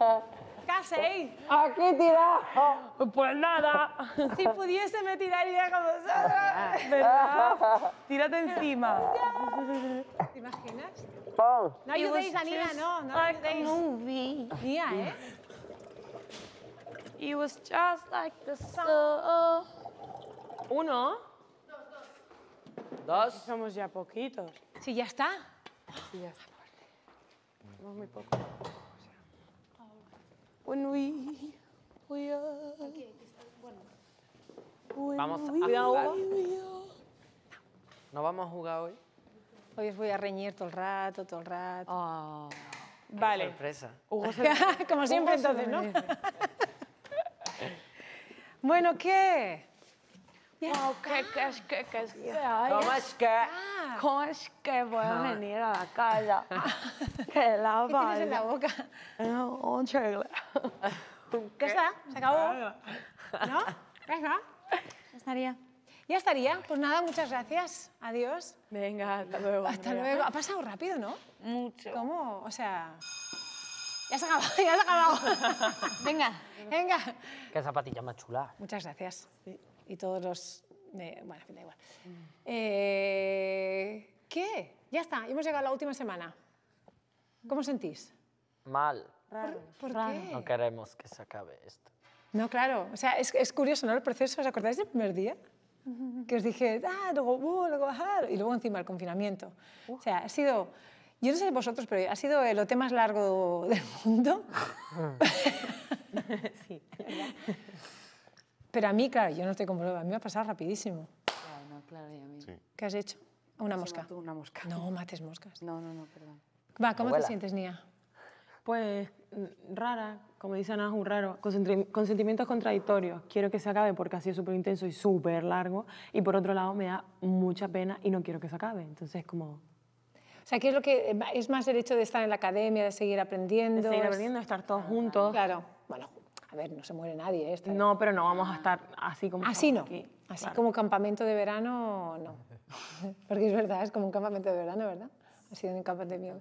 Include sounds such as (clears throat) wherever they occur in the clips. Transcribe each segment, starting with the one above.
¿Qué hacéis? Aquí tirado. Pues nada. Si pudiese me tiraría con vosotros. (laughs) ¿Verdad? Tírate encima. ¿Te imaginas? ¡Pum! No ayudéis a Nia, no. No like ayudéis. A movie. Nia, ¿eh? It was just like the sun. Uno. Dos, dos. Pues dos. Somos ya poquitos. Sí, ya está. Sí, ya está. Somos muy pocos. Bueno. Vamos a jugar. ¿No vamos a jugar hoy? Hoy os voy a reñir todo el rato, todo el rato. Oh, vale. Sorpresa. (laughs) Como siempre entonces, ¿no? (laughs) bueno, ¿qué? ¿qué, qué qué es ¿Cómo es que? ¿Cómo es que voy a ah. venir a la casa? (laughs) ¿Qué la ¿Qué tienes en la boca? Eh, un ¿Qué está? ¿Se acabó? ¿No? ¿Qué Ya estaría. Ya estaría. Pues nada, muchas gracias. Adiós. Venga, hasta luego. Hasta luego. Ha pasado rápido, ¿no? Mucho. ¿Cómo? O sea... Ya se ha acabado, ya se ha (laughs) venga, venga. Qué zapatilla más chula. Muchas gracias y todos los... Eh, bueno, da igual. Eh, ¿Qué? Ya está, hemos llegado a la última semana. ¿Cómo sentís? Mal. ¿Por, qué? No queremos que se acabe esto. No, claro. O sea, es, es curioso, ¿no? El proceso, ¿os acordáis del primer día? Que os dije, ah, luego, uh, luego, ah, y luego encima el confinamiento. O sea, ha sido... Yo no sé vosotros, pero ha sido el hotel más largo (laughs) del mundo. (laughs) sí. (laughs) Pero a mí, claro, yo no estoy como a mí me ha pasado rapidísimo. Claro, no, claro, y a mí. ¿Qué has hecho? Una mosca. una mosca. No mates moscas. No, no, no, perdón. Va, ¿cómo te sientes, Nia? Pues mm, rara, como dice Ana, un raro, con, sentimientos contradictorios. Quiero que se acabe porque ha sido súper intenso y súper largo. Y por otro lado, me da mucha pena y no quiero que se acabe. Entonces, como. O sea, ¿qué es lo que eh, es más derecho de estar en la academia, de seguir aprendiendo? De seguir aprendiendo, de estar todos ah, juntos. Claro, bueno, a ver, no se muere nadie. ¿eh? no, pero no vamos a estar así como. Así no. Así como campamento de verano, no. (laughs) Porque es verdad, es como un campamento de verano, ¿verdad? Ha sido un campamento de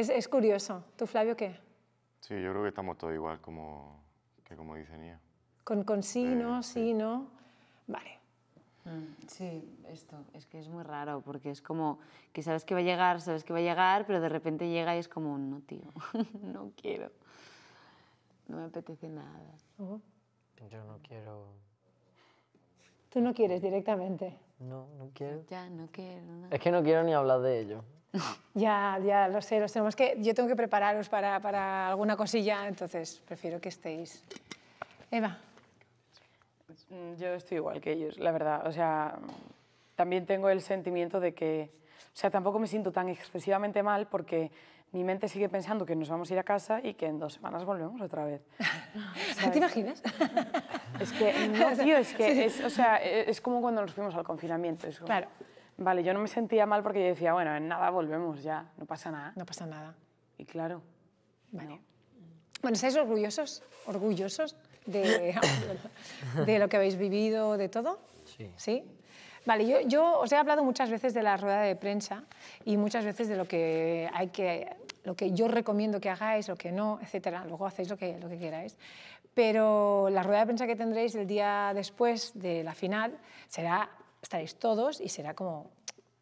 es, es curioso. ¿Tú, Flavio, qué? Sí, yo creo que estamos todos igual como, que como dice Con, con sí, eh, no, sí. sí, no. Vale. Mm, sí, esto es que es muy raro porque es como que sabes que va a llegar, sabes que va a llegar, pero de repente llega y es como, no, tío, (laughs) no quiero. No me apetece nada. Oh. Yo no quiero... ¿Tú no quieres directamente? No, no quiero. Ya, no quiero. Es que no quiero ni hablar de ello. (laughs) ya, ya, lo sé, lo sé. que yo tengo que prepararos para, para alguna cosilla, entonces prefiero que estéis. Eva. Mm, yo estoy igual que ellos, la verdad. O sea, también tengo el sentimiento de que... O sea, tampoco me siento tan excesivamente mal porque mi mente sigue pensando que nos vamos a ir a casa y que en dos semanas volvemos otra vez. (laughs) ¿Te imaginas? Es que, no, (laughs) tío, es que o sea, e, es como cuando nos fuimos al confinamiento. claro. Vale, yo no me sentía mal porque yo decía, bueno, en nada volvemos ya, no pasa nada. No pasa nada. Y claro. Vale. Bueno, ¿estáis orgullosos? ¿Orgullosos (coughs) de, lo que habéis vivido, de todo? Sí. ¿Sí? Vale, yo, yo, os he hablado muchas veces de la rueda de prensa y muchas veces de lo que hay que lo que yo recomiendo que hagáis, lo que no, etcétera. Luego hacéis lo que, lo que queráis. Pero la rueda de prensa que tendréis el día después de la final será, estaréis todos y será como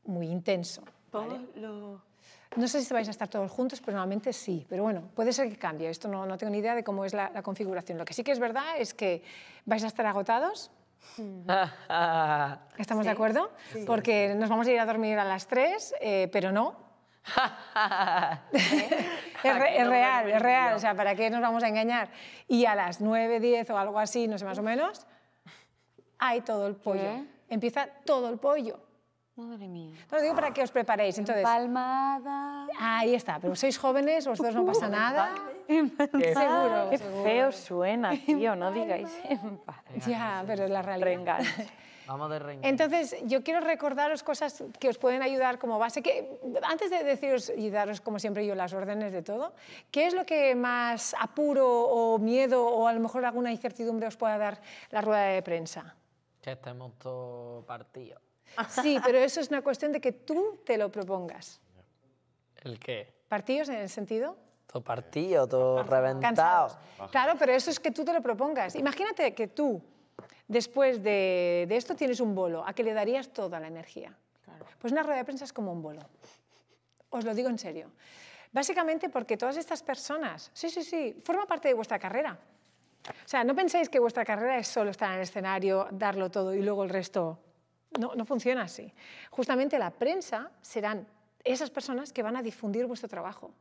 muy intenso. ¿vale? No sé si vais a estar todos juntos, pero normalmente sí. Pero bueno, puede ser que cambie. Esto no, tengo ni idea de cómo es la, configuración. Lo que sí que es verdad es que vais a estar agotados. (laughs) ¿Estamos de acuerdo? Porque nos vamos a ir a dormir a las 3, eh, pero no, (laughs) es, real, es real. O sea, ¿para qué nos vamos a engañar? Y a las 9, 10 o algo así, no sé más o menos, hay todo el pollo. Empieza todo el pollo. Madre mía. Lo digo para que os preparéis. Entonces, Palmada. Ahí está, pero sois jóvenes, vosotros no pasa (laughs) nada. seguro. Qué feo suena, tío, no digáis. Ya, pero es la realidad. Vamos de Entonces, yo quiero recordaros cosas que os pueden ayudar como base. Que, antes de deciros y daros, como siempre yo, las órdenes de todo, ¿qué es lo que más apuro o miedo o a lo mejor alguna incertidumbre os pueda dar la rueda de prensa? Que estemos todos partidos. Sí, (laughs) pero eso es una cuestión de que tú te lo propongas. ¿El qué? ¿Partidos en el sentido? Todo partido, todo Cansados. Claro, pero eso es que tú te lo propongas. Imagínate que tú Después de, esto tienes un bolo, a que le darías toda la energía. Pues una rueda de prensa es como un bolo. Os lo digo en serio. Básicamente porque todas estas personas, sí, sí, sí, forma parte de vuestra carrera. O sea, no penséis que vuestra carrera es solo estar en el escenario, darlo todo y luego el resto. No, no funciona así. Justamente la prensa serán esas personas que van a difundir vuestro trabajo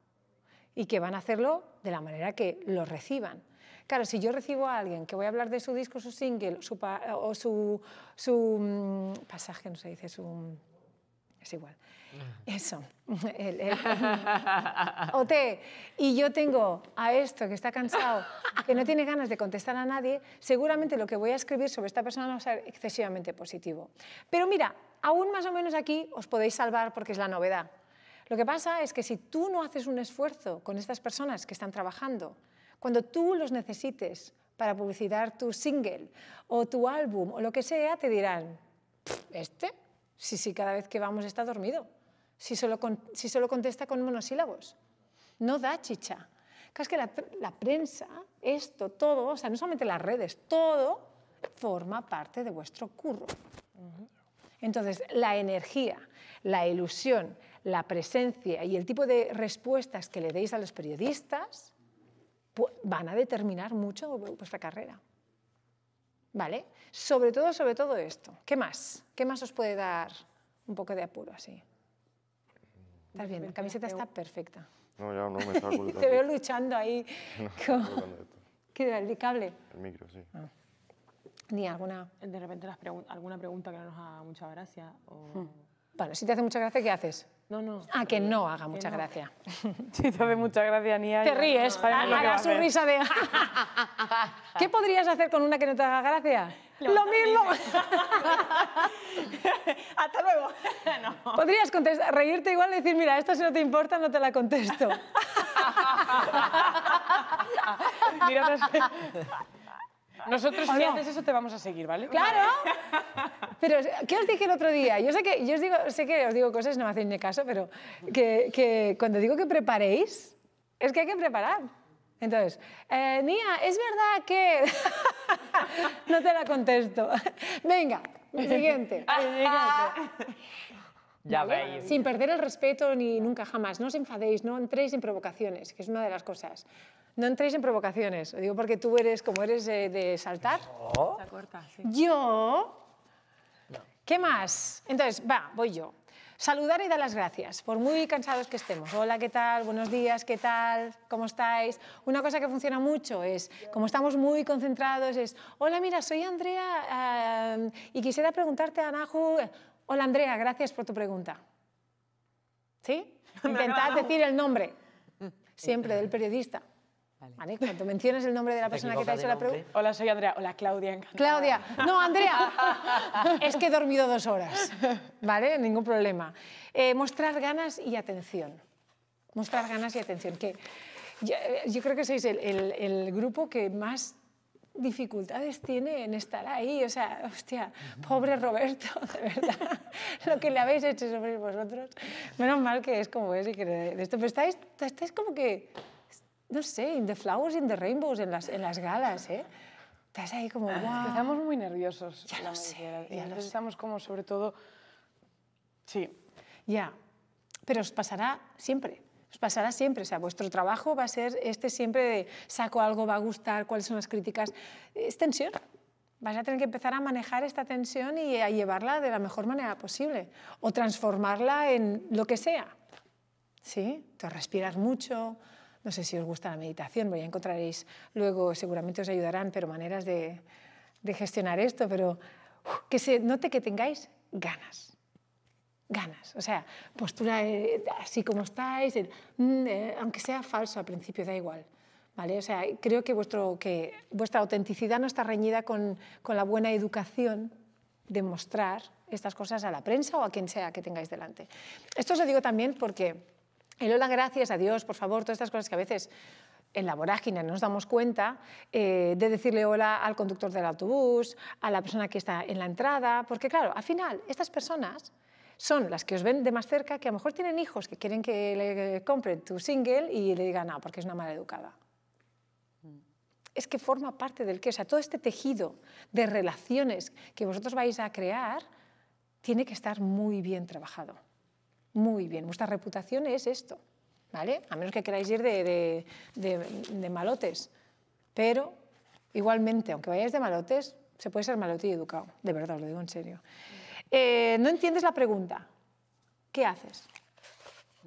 y que van a hacerlo de la manera que lo reciban. Claro, si yo recibo a alguien que voy a hablar de su disco, su single su o su, su mm, pasaje, no se dice, Es igual. Mm. Eso. (laughs) El, Y yo tengo a esto que está cansado, que no tiene ganas de contestar a nadie, seguramente lo que voy a escribir sobre esta persona no va a ser excesivamente positivo. Pero mira, aún más o menos aquí os podéis salvar porque es la novedad. Lo que pasa es que si tú no haces un esfuerzo con estas personas que están trabajando cuando tú los necesites para publicitar tu single o tu álbum o lo que sea, te dirán, ¿este? Sí, sí, cada vez que vamos está dormido. Si solo, si solo contesta con monosílabos. No da chicha. Es que la, la prensa, esto, todo, o sea, no solamente las redes, todo forma parte de vuestro curro. Entonces, la energía, la ilusión, la presencia y el tipo de respuestas que le deis a los periodistas van a determinar mucho vuestra carrera. ¿Vale? Sobre todo, sobre todo esto. ¿Qué más? ¿Qué más os puede dar un poco de apuro así? Estás bien, la camiseta está perfecta. No, ya no me (laughs) está Te veo luchando ahí. (laughs) No, ¿Qué el cable? El micro, sí. Ah. Ni alguna. De repente alguna pregunta que no nos haga mucha gracia. O... Bueno, hmm. si te hace mucha gracia, ¿qué haces? No, no. A ah, que no haga mucha gracia. (laughs) Sí, te hace mucha gracia, Nia... Te ríes, para haga su risa de... (laughs) ¿Qué podrías hacer con una que no te haga gracia? Lo, mismo. (laughs) Hasta luego. Podrías contestar, reírte igual y decir, mira, esto si no te importa no te la contesto. mira, nosotros, si eso, te vamos a seguir, ¿vale? Claro. (laughs) Pero, ¿qué os dije el otro día? Yo sé que, yo os digo, sé que os digo cosas, no me hacéis ni caso, pero que, cuando digo que preparéis, es que hay que preparar. Entonces, eh, Nia, es verdad que... (laughs) no te la contesto. (laughs) Venga, siguiente. siguiente. Ya veis. Sin perder el respeto ni nunca jamás. No os enfadéis, no entréis en provocaciones, que es una de las cosas. No entréis en provocaciones, lo digo porque tú eres como eres de, saltar. Yo. Yo. ¿Qué más? Entonces, va, voy yo. Saludar y dar las gracias, por muy cansados que estemos. Hola, ¿qué tal? Buenos días, ¿qué tal? ¿Cómo estáis? Una cosa que funciona mucho es, como estamos muy concentrados, es, hola, mira, soy Andrea y quisiera preguntarte a Anahu, hola Andrea, gracias por tu pregunta. ¿Sí? (laughs) Intentad decir el nombre, siempre del periodista. Vale. Cuando menciones el nombre de la persona que te ha hecho la pregunta. Hola, soy Andrea. Hola, Claudia. Claudia. No, Andrea. (laughs) es que he dormido dos horas. ¿Vale? Ningún problema. Eh, mostrar ganas y atención. Mostrar ganas y atención. Que eh, yo, creo que sois el, grupo que más dificultades tiene en estar ahí. O sea, hostia, pobre Roberto, (laughs) de verdad, lo que le habéis hecho sobre vosotros. Menos mal que es como es y que de esto, pero estáis, estáis como que no sé, in the flowers, in the rainbows, en las, en las galas, ¿eh? Estás ahí como, wow. Estamos muy nerviosos. Ya lo sé, ya y lo estamos como, sobre todo, sí. Ya, pero os pasará siempre. Os pasará siempre, o sea, vuestro trabajo va a ser este siempre de saco algo, va a gustar, cuáles son las críticas. Es tensión, Vas a tener que empezar a manejar esta tensión y a llevarla de la mejor manera posible o transformarla en lo que sea. ¿Sí? Te respiras mucho, no sé si os gusta la meditación, voy a encontraréis luego, seguramente os ayudarán, pero maneras de, gestionar esto, pero que se note que tengáis ganas ganas. O sea, postura eh, así como estáis, mm, eh, aunque sea falso al principio, da igual. ¿Vale? O sea, creo que, vuestro, que vuestra autenticidad no está reñida con, con, la buena educación de mostrar estas cosas a la prensa o a quien sea que tengáis delante. Esto os lo digo también porque el hola, gracias, a Dios, por favor, todas estas cosas que a veces en la vorágine nos damos cuenta eh, de decirle hola al conductor del autobús, a la persona que está en la entrada, porque claro, al final estas personas son las que os ven de más cerca, que a lo mejor tienen hijos que quieren que le compren tu single y le digan, no, ah, porque es una mala educada. Es que forma parte del que, o sea, todo este tejido de relaciones que vosotros vais a crear tiene que estar muy bien trabajado muy bien. Vuestra reputación es esto, ¿vale? A menos que queráis ir de, de, malotes. Pero igualmente, aunque vayáis de malotes, se puede ser malote y educado. De verdad, lo digo en serio. Eh, no entiendes la pregunta. ¿Qué haces?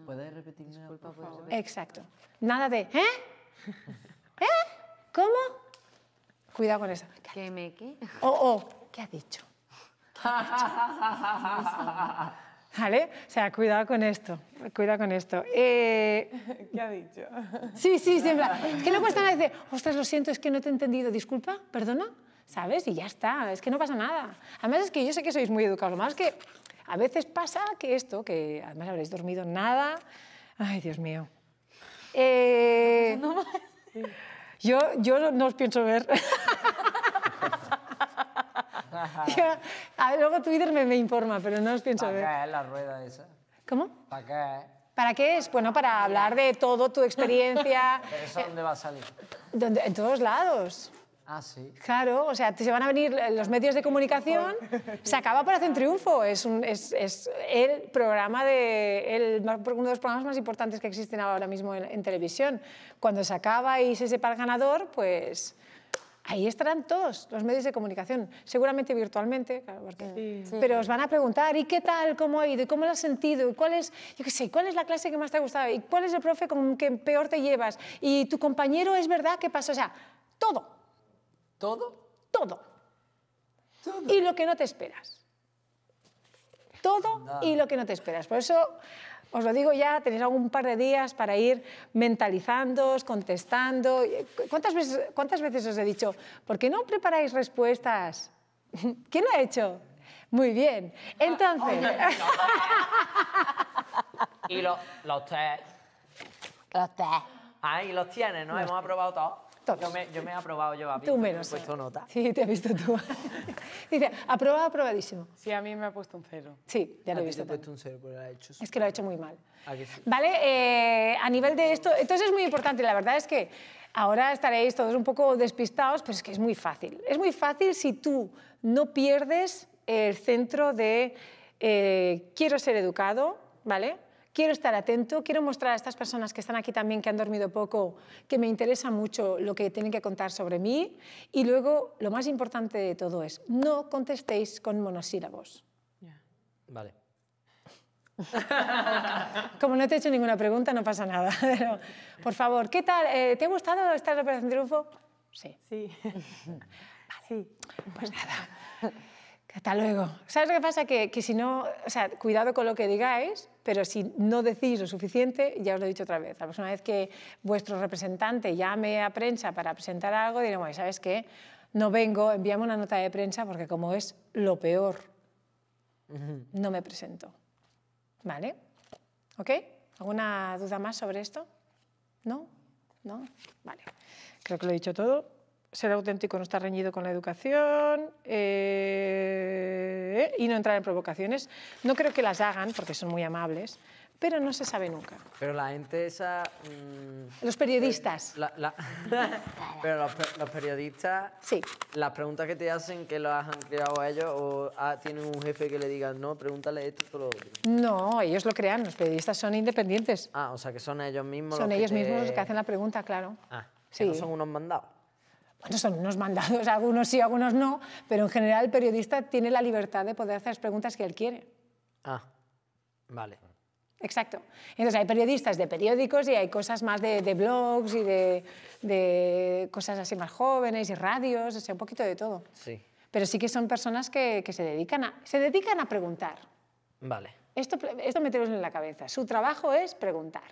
¿Puedes repetirme una por favor? Exacto. Nada de ¿eh? ¿Eh? ¿Cómo? Cuidado con eso. ¿Qué me qué? Oh, ¿qué oh. dicho? ¿Qué ha dicho? (laughs) ¿Vale? O sea, cuidado con esto, cuidado con esto. ¿Qué ha dicho? Sí, sí, siempre. que no están a decir, ostras, lo siento, es que no te he entendido, disculpa, perdona, ¿sabes? Y ya está, es que no pasa nada. Además es que yo sé que sois muy educados, lo más que a veces pasa que esto, que además habréis dormido nada. Ay, Dios mío. Eh... No Yo, yo no os pienso ver. (laughs) luego Twitter me, me, informa, pero no os pienso ver. ¿Para qué es la rueda esa? ¿Cómo? ¿Para qué? ¿Para qué es? Bueno, para hablar de todo, tu experiencia. ¿Pero (laughs) dónde va a salir? En todos lados. Ah, sí. Claro, o sea, se van a venir los medios de comunicación, (laughs) se acaba por hacer triunfo. Es, un, es, es, el programa de. uno de los programas más importantes que existen ahora mismo en televisión. Cuando se acaba y se sepa el ganador, pues ahí estarán todos los medios de comunicación, seguramente virtualmente, pero os van a preguntar, ¿y qué tal? ¿Cómo ha ido? cómo lo has sentido? ¿Y cuál es, qué sé, cuál es la clase que más te ha gustado? ¿Y cuál es el profe con que peor te llevas? ¿Y tu compañero es verdad que pasa? O sea, todo. ¿Todo? Todo. ¿Todo? Y lo que no te esperas. Todo y lo que no te esperas. Por eso os lo digo ya, tenéis algún par de días para ir mentalizándoos, contestando. ¿Cuántas veces, os he dicho, por qué no preparáis respuestas? (laughs) ¿Quién lo ha hecho? Muy bien. Ah, Entonces... (laughs) y los, los Los Ahí los tienes, ¿no? Hemos aprobado todos. Yo me, he aprobado yo a Tú me he puesto eh. nota. Sí, te has visto tú. (laughs) Dice, aprobado, aprobadísimo. Sí, a mí me ha puesto un cero. Sí, ya lo he visto. Te puesto un cero, ha hecho. Es que lo ha hecho muy mal. Vale, eh, a nivel de esto, entonces es muy importante, la verdad es que ahora estaréis todos un poco despistados, pero es que es muy fácil. Es muy fácil si tú no pierdes el centro de eh, quiero ser educado, ¿vale? quiero estar atento, quiero mostrar a estas personas que están aquí también, que han dormido poco, que me interesa mucho lo que tienen que contar sobre mí. Y luego, lo más importante de todo es, no contestéis con monosílabos. Vale. (laughs) Como no te he hecho ninguna pregunta, no pasa nada. (laughs) Pero, por favor, ¿qué tal? Eh, ¿Te ha gustado esta Operación Triunfo? Sí. Sí. (laughs) vale. Sí. Pues nada hasta luego. ¿Sabes lo que pasa? Que, si no, o sea, cuidado con lo que digáis, pero si no decís lo suficiente, ya os lo he dicho otra vez, la vez que vuestro representante llame a prensa para presentar algo, diremos, bueno, ¿sabes qué? No vengo, envíame una nota de prensa porque como es lo peor, no me presento. ¿Vale? ¿Ok? ¿Alguna duda más sobre esto? ¿No? ¿No? Vale. Creo que lo he dicho todo ser auténtico no está reñido con la educación eh, y no entrar en provocaciones. No creo que las hagan porque son muy amables, pero no se sabe nunca. Pero la gente esa... Mm, los periodistas. La, la, (laughs) pero los, periodistas... Sí. Las preguntas que te hacen, que las han creado a ellos o ah, tienen un jefe que le diga, no, pregúntale esto, No, ellos lo crean, los periodistas son independientes. Ah, o sea que son ellos mismos son los ellos mismos los que hacen la pregunta, claro. Ah, sí. no son unos mandados bueno, son unos mandados, (laughs) algunos sí, algunos no, pero en general el periodista tiene la libertad de poder hacer las preguntas que él quiere. Ah, vale. Exacto. Entonces hay periodistas de periódicos y hay cosas más de, blogs y de, cosas así más jóvenes y radios, o sea, un poquito de todo. Sí. Pero sí que son personas que, se, dedican a, se dedican a preguntar. Vale. Esto, esto meteros en la cabeza. Su trabajo es preguntar.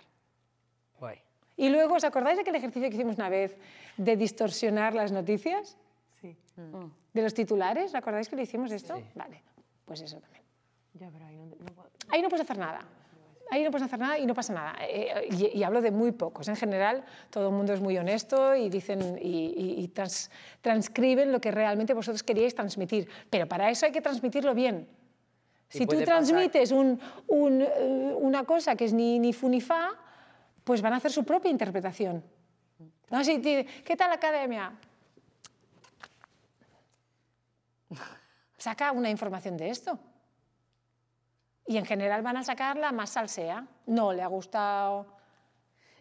Guay. Y luego, ¿os acordáis de aquel ejercicio que hicimos una vez de distorsionar las noticias? Sí. Mm. Mm. ¿De los titulares? ¿Acordáis que le hicimos esto? Vale, pues eso también. ahí no, puedes hacer nada ahí no puedes hacer nada y no pasa nada. Eh, y, hablo de muy pocos. En general, todo el mundo es muy honesto y dicen y, transcriben lo que realmente vosotros queríais transmitir. Pero para eso hay que transmitirlo bien. Si tú transmites eh, una cosa que es ni, ni fu ni fa, pues van a hacer su propia interpretación. No, ¿Qué tal la academia? Saca una información de esto. Y en general van a sacarla más salsea. No le ha gustado.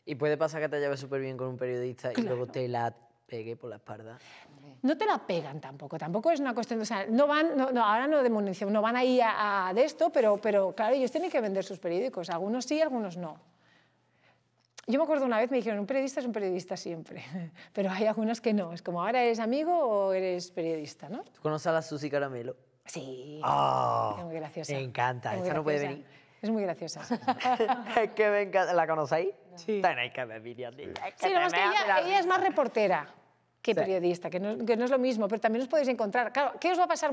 Y puede pasar que te lleves súper bien con un periodista y luego te la pegue por la espalda. No te la pegan tampoco, tampoco es una cuestión, o sea, no van, ahora no de no van ahí a, de esto, pero, pero claro, ellos tienen que vender sus periódicos, algunos sí, algunos no. Yo me acuerdo una vez me dijeron, un periodista es un periodista siempre, (laughs) pero hay algunos que no. Es como, ahora eres amigo o eres periodista, ¿no? ¿Tú conoces a la Susi Caramelo? Sí. Oh, es muy graciosa. Me encanta, es no puede venir. Es muy graciosa. (laughs) es que me encanta. ¿La conocéis? Sí. Tenéis que ver vídeos. Sí, lo más que ella es más reportera que periodista, que no, es lo mismo, pero también os podéis encontrar. Claro, ¿qué os va a pasar?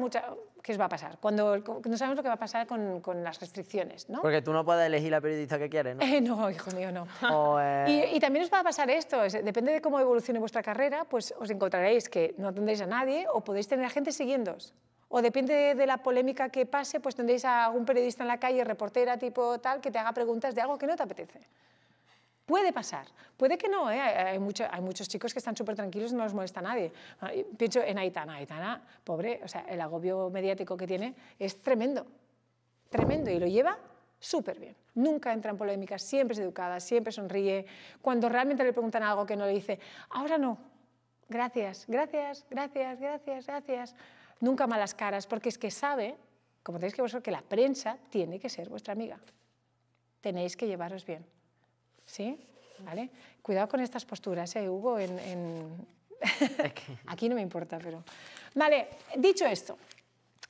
¿Qué os va a pasar? Cuando no sabemos lo que va a pasar con, las restricciones, ¿no? Porque tú no puedes elegir la periodista que quieres, ¿no? (laughs) no, hijo mío, no. (laughs) Eh, y, también os va a pasar esto, depende de cómo evolucione vuestra carrera, pues os encontraréis que no tendréis a nadie o podéis tener a gente siguiéndoos. O depende de, la polémica que pase, pues tendréis a algún periodista en la calle, reportera tipo tal, que te haga preguntas de algo que no te apetece. Puede pasar, puede que no, ¿eh? hay, muchos chicos que están súper tranquilos y no los molesta nadie. Pienso ah, en Aitana, Aitana, pobre, o sea, el agobio mediático que tiene es tremendo, tremendo, y lo lleva súper bien. Nunca entra en polémicas, siempre es educada, siempre sonríe. Cuando realmente le preguntan algo que no le dice, ahora no, gracias, gracias, gracias, gracias, gracias. Nunca malas caras, porque es que sabe, como tenéis que vosotros, que la prensa tiene que ser vuestra amiga. Tenéis que llevaros bien. ¿sí? ¿Vale? Cuidado con estas posturas, ¿eh, Hugo, (laughs) Aquí no me importa, pero... Vale, dicho esto,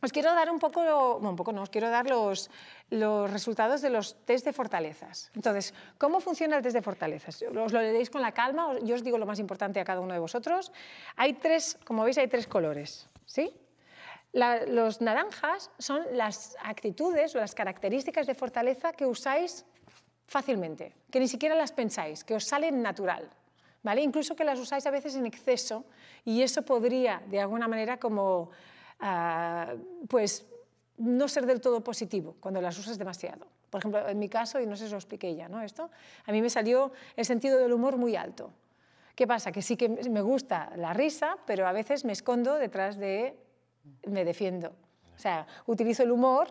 os quiero dar un poco, bueno, un poco no, os quiero dar los, resultados de los test de fortalezas. Entonces, ¿cómo funciona el test de fortalezas? Os lo leéis con la calma, yo os digo lo más importante a cada uno de vosotros. Hay tres, como veis, hay tres colores, ¿sí? los naranjas son las actitudes o las características de fortaleza que usáis fácilmente, que ni siquiera las pensáis, que os salen natural, ¿vale? Incluso que las usáis a veces en exceso y eso podría, de alguna manera, como, ah, pues, no ser del todo positivo cuando las usas demasiado. Por ejemplo, en mi caso, y no sé si lo expliqué ya, ¿no? Esto, a mí me salió el sentido del humor muy alto. ¿Qué pasa? Que sí que me gusta la risa, pero a veces me escondo detrás de... me defiendo. O sea, utilizo el humor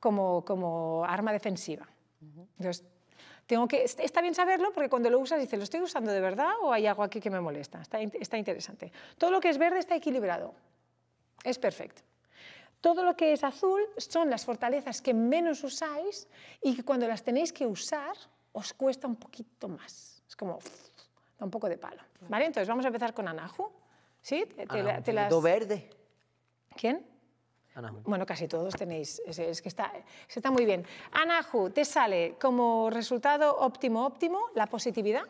como, como arma defensiva. Entonces, tengo que, está bien saberlo porque cuando lo usas dices, ¿lo estoy usando de verdad o hay algo aquí que me molesta? Está, está interesante. Todo lo que es verde está equilibrado. Es perfecto. Todo lo que es azul son las fortalezas que menos usáis y que cuando las tenéis que usar os cuesta un poquito más. Es como, da un poco de palo. ¿Vale? Entonces vamos a empezar con Anahu. ¿Sí? Te, verde. ¿Quién? Bueno, casi todos tenéis. Es, que está, está muy bien. Anahu, te sale como resultado óptimo, óptimo, la positividad.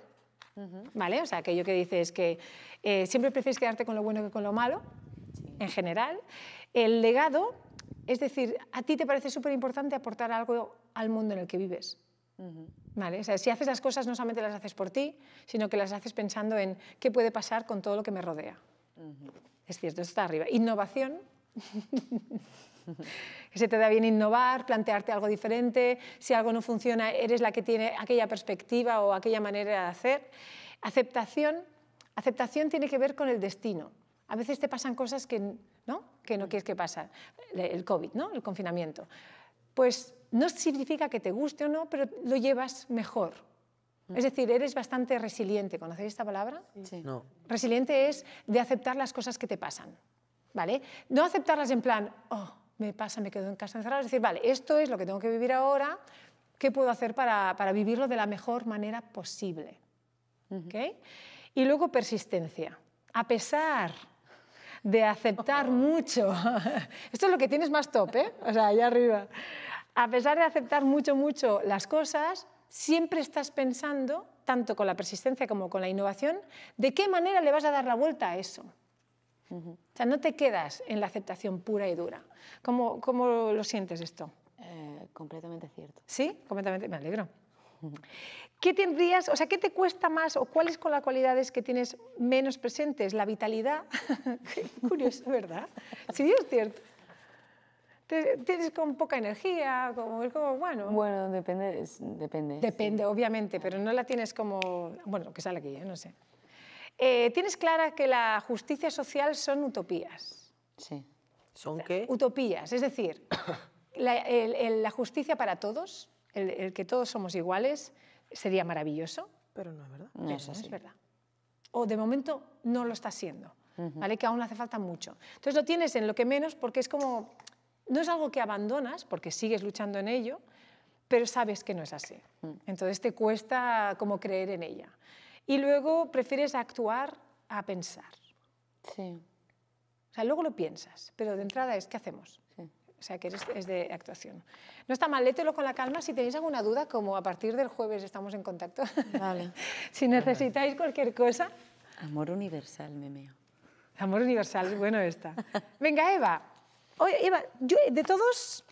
¿Vale? O sea, aquello que dices que eh, siempre prefieres quedarte con lo bueno que con lo malo, en general. El legado, es decir, a ti te parece súper importante aportar algo al mundo en el que vives. ¿Vale? O sea, si haces las cosas, no solamente las haces por ti, sino que las haces pensando en qué puede pasar con todo lo que me rodea. Es cierto, está arriba. Innovación, (laughs) que se te da bien innovar, plantearte algo diferente, si algo no funciona, eres la que tiene aquella perspectiva o aquella manera de hacer. Aceptación, aceptación tiene que ver con el destino. A veces te pasan cosas que no, mm. quieres que pasen, el COVID, ¿no? el confinamiento. Pues no significa que te guste o no, pero lo llevas mejor. Mm. Es decir, eres bastante resiliente. ¿Conocéis esta palabra? Sí. No. Resiliente es de aceptar las cosas que te pasan. No aceptarlas en plan, oh, me pasa, me quedo en casa encerrada. es decir, vale, esto es lo que tengo que vivir ahora, ¿qué puedo hacer para, para vivirlo de la mejor manera posible? Y luego persistencia. A pesar de aceptar (laughs) mucho, (laughs) esto es lo que tienes más top, ¿eh? o sea, allá arriba, a pesar de aceptar mucho, mucho las cosas, siempre estás pensando, tanto con la persistencia como con la innovación, de qué manera le vas a dar la vuelta a eso. O sea, no te quedas en la aceptación pura y dura. ¿Cómo, lo sientes esto? Eh, completamente cierto. Sí, completamente, me alegro. ¿Qué tendrías, o sea, qué te cuesta más o cuáles son las cualidades que tienes menos presentes? La vitalidad, (laughs) curioso, ¿verdad? sí, es cierto tienes con poca energía, como bueno... Bueno, depende, depende. Depende, obviamente, pero no la tienes como, bueno, que sale aquí, yo ¿eh? no sé. Eh, tienes clara que la justicia social son utopías. Sí. ¿Son qué? Utopías, es decir, (coughs) la, justicia para todos, el, que todos somos iguales, sería maravilloso. Pero no es verdad. No es, así. verdad. O de momento no lo está siendo, ¿vale? Que aún hace falta mucho. Entonces lo tienes en lo que menos porque es como, no es algo que abandonas porque sigues luchando en ello, pero sabes que no es así. Mm. Entonces te cuesta como creer en ella y luego prefieres actuar a pensar. Sí. O sea, luego lo piensas, pero de entrada es ¿qué hacemos? O sea, que es, de actuación. No está mal, lételo con la calma. Si tenéis alguna duda, como a partir del jueves estamos en contacto. Vale. (laughs) si necesitáis cualquier cosa. Amor universal, memeo. Amor universal, bueno está. Venga, Eva. Oye, Eva, yo de todos...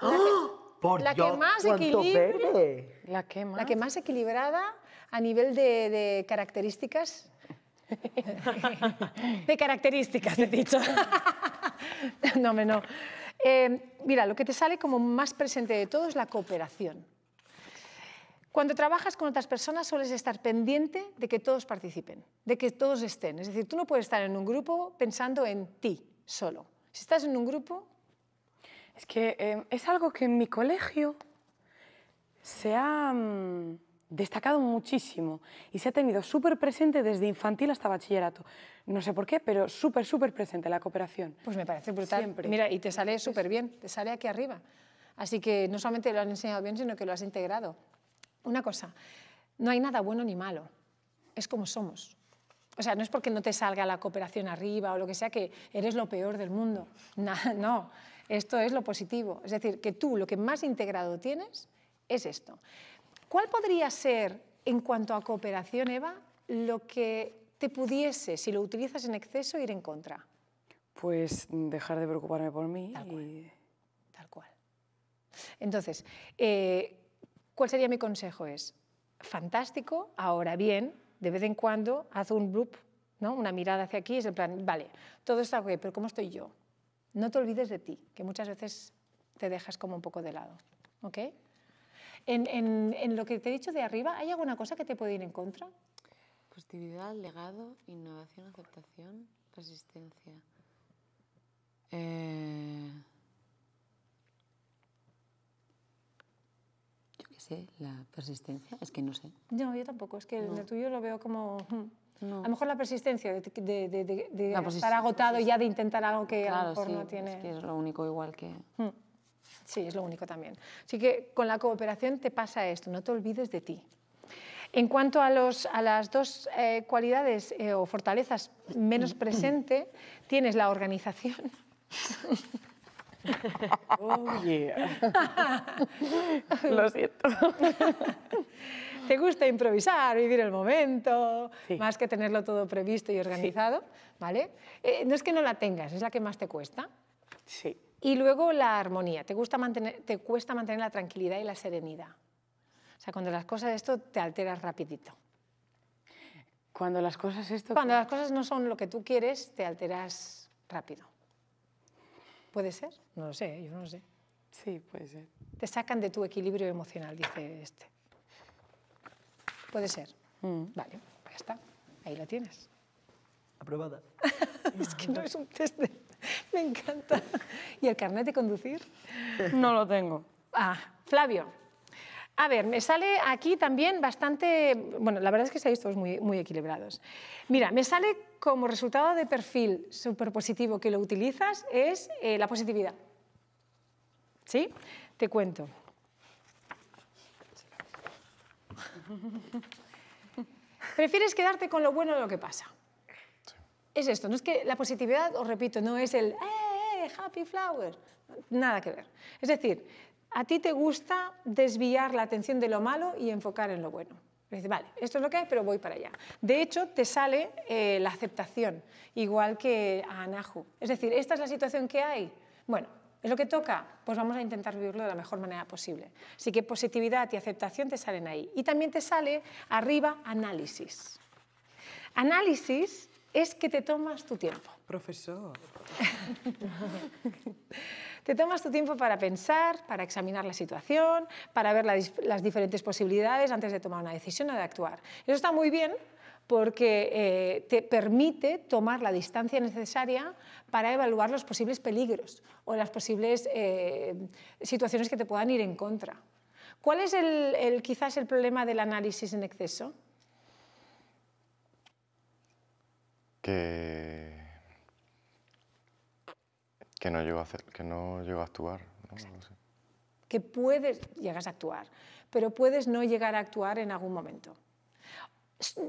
¡Ah! Por más la que más, la que más equilibrada a nivel de, características. (laughs) de características, he dicho. (laughs) no, me no. Eh, mira, lo que te sale como más presente de todo es la cooperación. Cuando trabajas con otras personas sueles estar pendiente de que todos participen, de que todos estén. Es decir, tú no puedes estar en un grupo pensando en ti solo. Si estás en un grupo... Es que eh, es algo que en mi colegio se ha... Mm, destacado muchísimo y se ha tenido súper presente desde infantil hasta bachillerato. No sé por qué, pero súper, súper presente la cooperación. Pues me parece brutal. Mira, y te sale súper bien, te sale aquí arriba. Así que no solamente lo han enseñado bien, sino que lo has integrado. Una cosa, no hay nada bueno ni malo, es como somos. O sea, no es porque no te salga la cooperación arriba o lo que sea que eres lo peor del mundo. (laughs) nada no, esto es lo positivo. Es decir, que tú lo que más integrado tienes es esto. ¿Cuál podría ser, en cuanto a cooperación, Eva, lo que te pudiese, si lo utilizas en exceso, ir en contra? Pues dejar de preocuparme por mí. Tal cual. Y... Tal cual. Entonces, eh, ¿cuál sería mi consejo? Es fantástico, ahora bien, de vez en cuando haz un bloop, ¿no? una mirada hacia aquí, es el plan, vale, todo está ok, pero ¿cómo estoy yo? No te olvides de ti, que muchas veces te dejas como un poco de lado. ¿ok? En, lo que te he dicho de arriba, ¿hay alguna cosa que te puede ir en contra? Positividad, legado, innovación, aceptación, resistencia. Eh, yo qué sé, la persistencia, es que no sé. No, yo tampoco, es que el el tuyo lo veo como... Hmm, a lo mejor la persistencia de, estar agotado ya de intentar algo que a lo mejor no tiene... Es que es lo único igual que... Hmm. Sí, es lo único también. Así que con la cooperación te pasa esto, no te olvides de ti. En cuanto a, a las dos eh, cualidades eh, o fortalezas menos presentes, (clears throat) tienes la organización. Oh, yeah. (laughs) Lo siento. (laughs) ¿Te gusta improvisar, vivir el momento, más que tenerlo todo previsto y organizado? ¿Vale? Eh, no es que no la tengas, es la que más te cuesta. Sí. Y luego la armonía. Te, cuesta mantener la tranquilidad y la serenidad. O sea, cuando las cosas esto te alteras rapidito. Cuando las cosas esto... Cuando las cosas no son lo que tú quieres, te alteras rápido. ¿Puede ser? No lo sé, yo no lo sé. Sí, puede ser. Te sacan de tu equilibrio emocional, dice este. Puede ser. Mm. Vale, pues ya está. Ahí lo tienes. Aprobada. (laughs) es que no es un test de... (laughs) Me encanta. ¿Y el carnet de conducir? No lo tengo. Ah, Flavio. A ver, me sale aquí también bastante... Bueno, la verdad es que estáis todos muy, muy equilibrados. Mira, me sale como resultado de perfil superpositivo positivo que lo utilizas es eh, la positividad. ¿Sí? Te cuento. (laughs) Prefieres quedarte con lo bueno de lo que pasa es esto. No es que la positividad, os repito, no es el eh, eh, happy flower! Nada que ver. Es decir, a ti te gusta desviar la atención de lo malo y enfocar en lo bueno. Dices, vale, esto es lo que hay, pero voy para allá. De hecho, te sale eh, la aceptación, igual que a Anahu. Es decir, esta es la situación que hay. Bueno, ¿es lo que toca? Pues vamos a intentar vivirlo de la mejor manera posible. Así que positividad y aceptación te salen ahí. Y también te sale arriba análisis. Análisis es que te tomas tu tiempo. Profesor. (laughs) te tomas tu tiempo para pensar, para examinar la situación, para ver las diferentes posibilidades antes de tomar una decisión o de actuar. Eso está muy bien porque eh, te permite tomar la distancia necesaria para evaluar los posibles peligros o las posibles eh, situaciones que te puedan ir en contra. ¿Cuál es el, quizás el problema del análisis en exceso? que, no llego a hacer, que no llego a actuar. Que puedes, llegar a actuar, pero puedes no llegar a actuar en algún momento.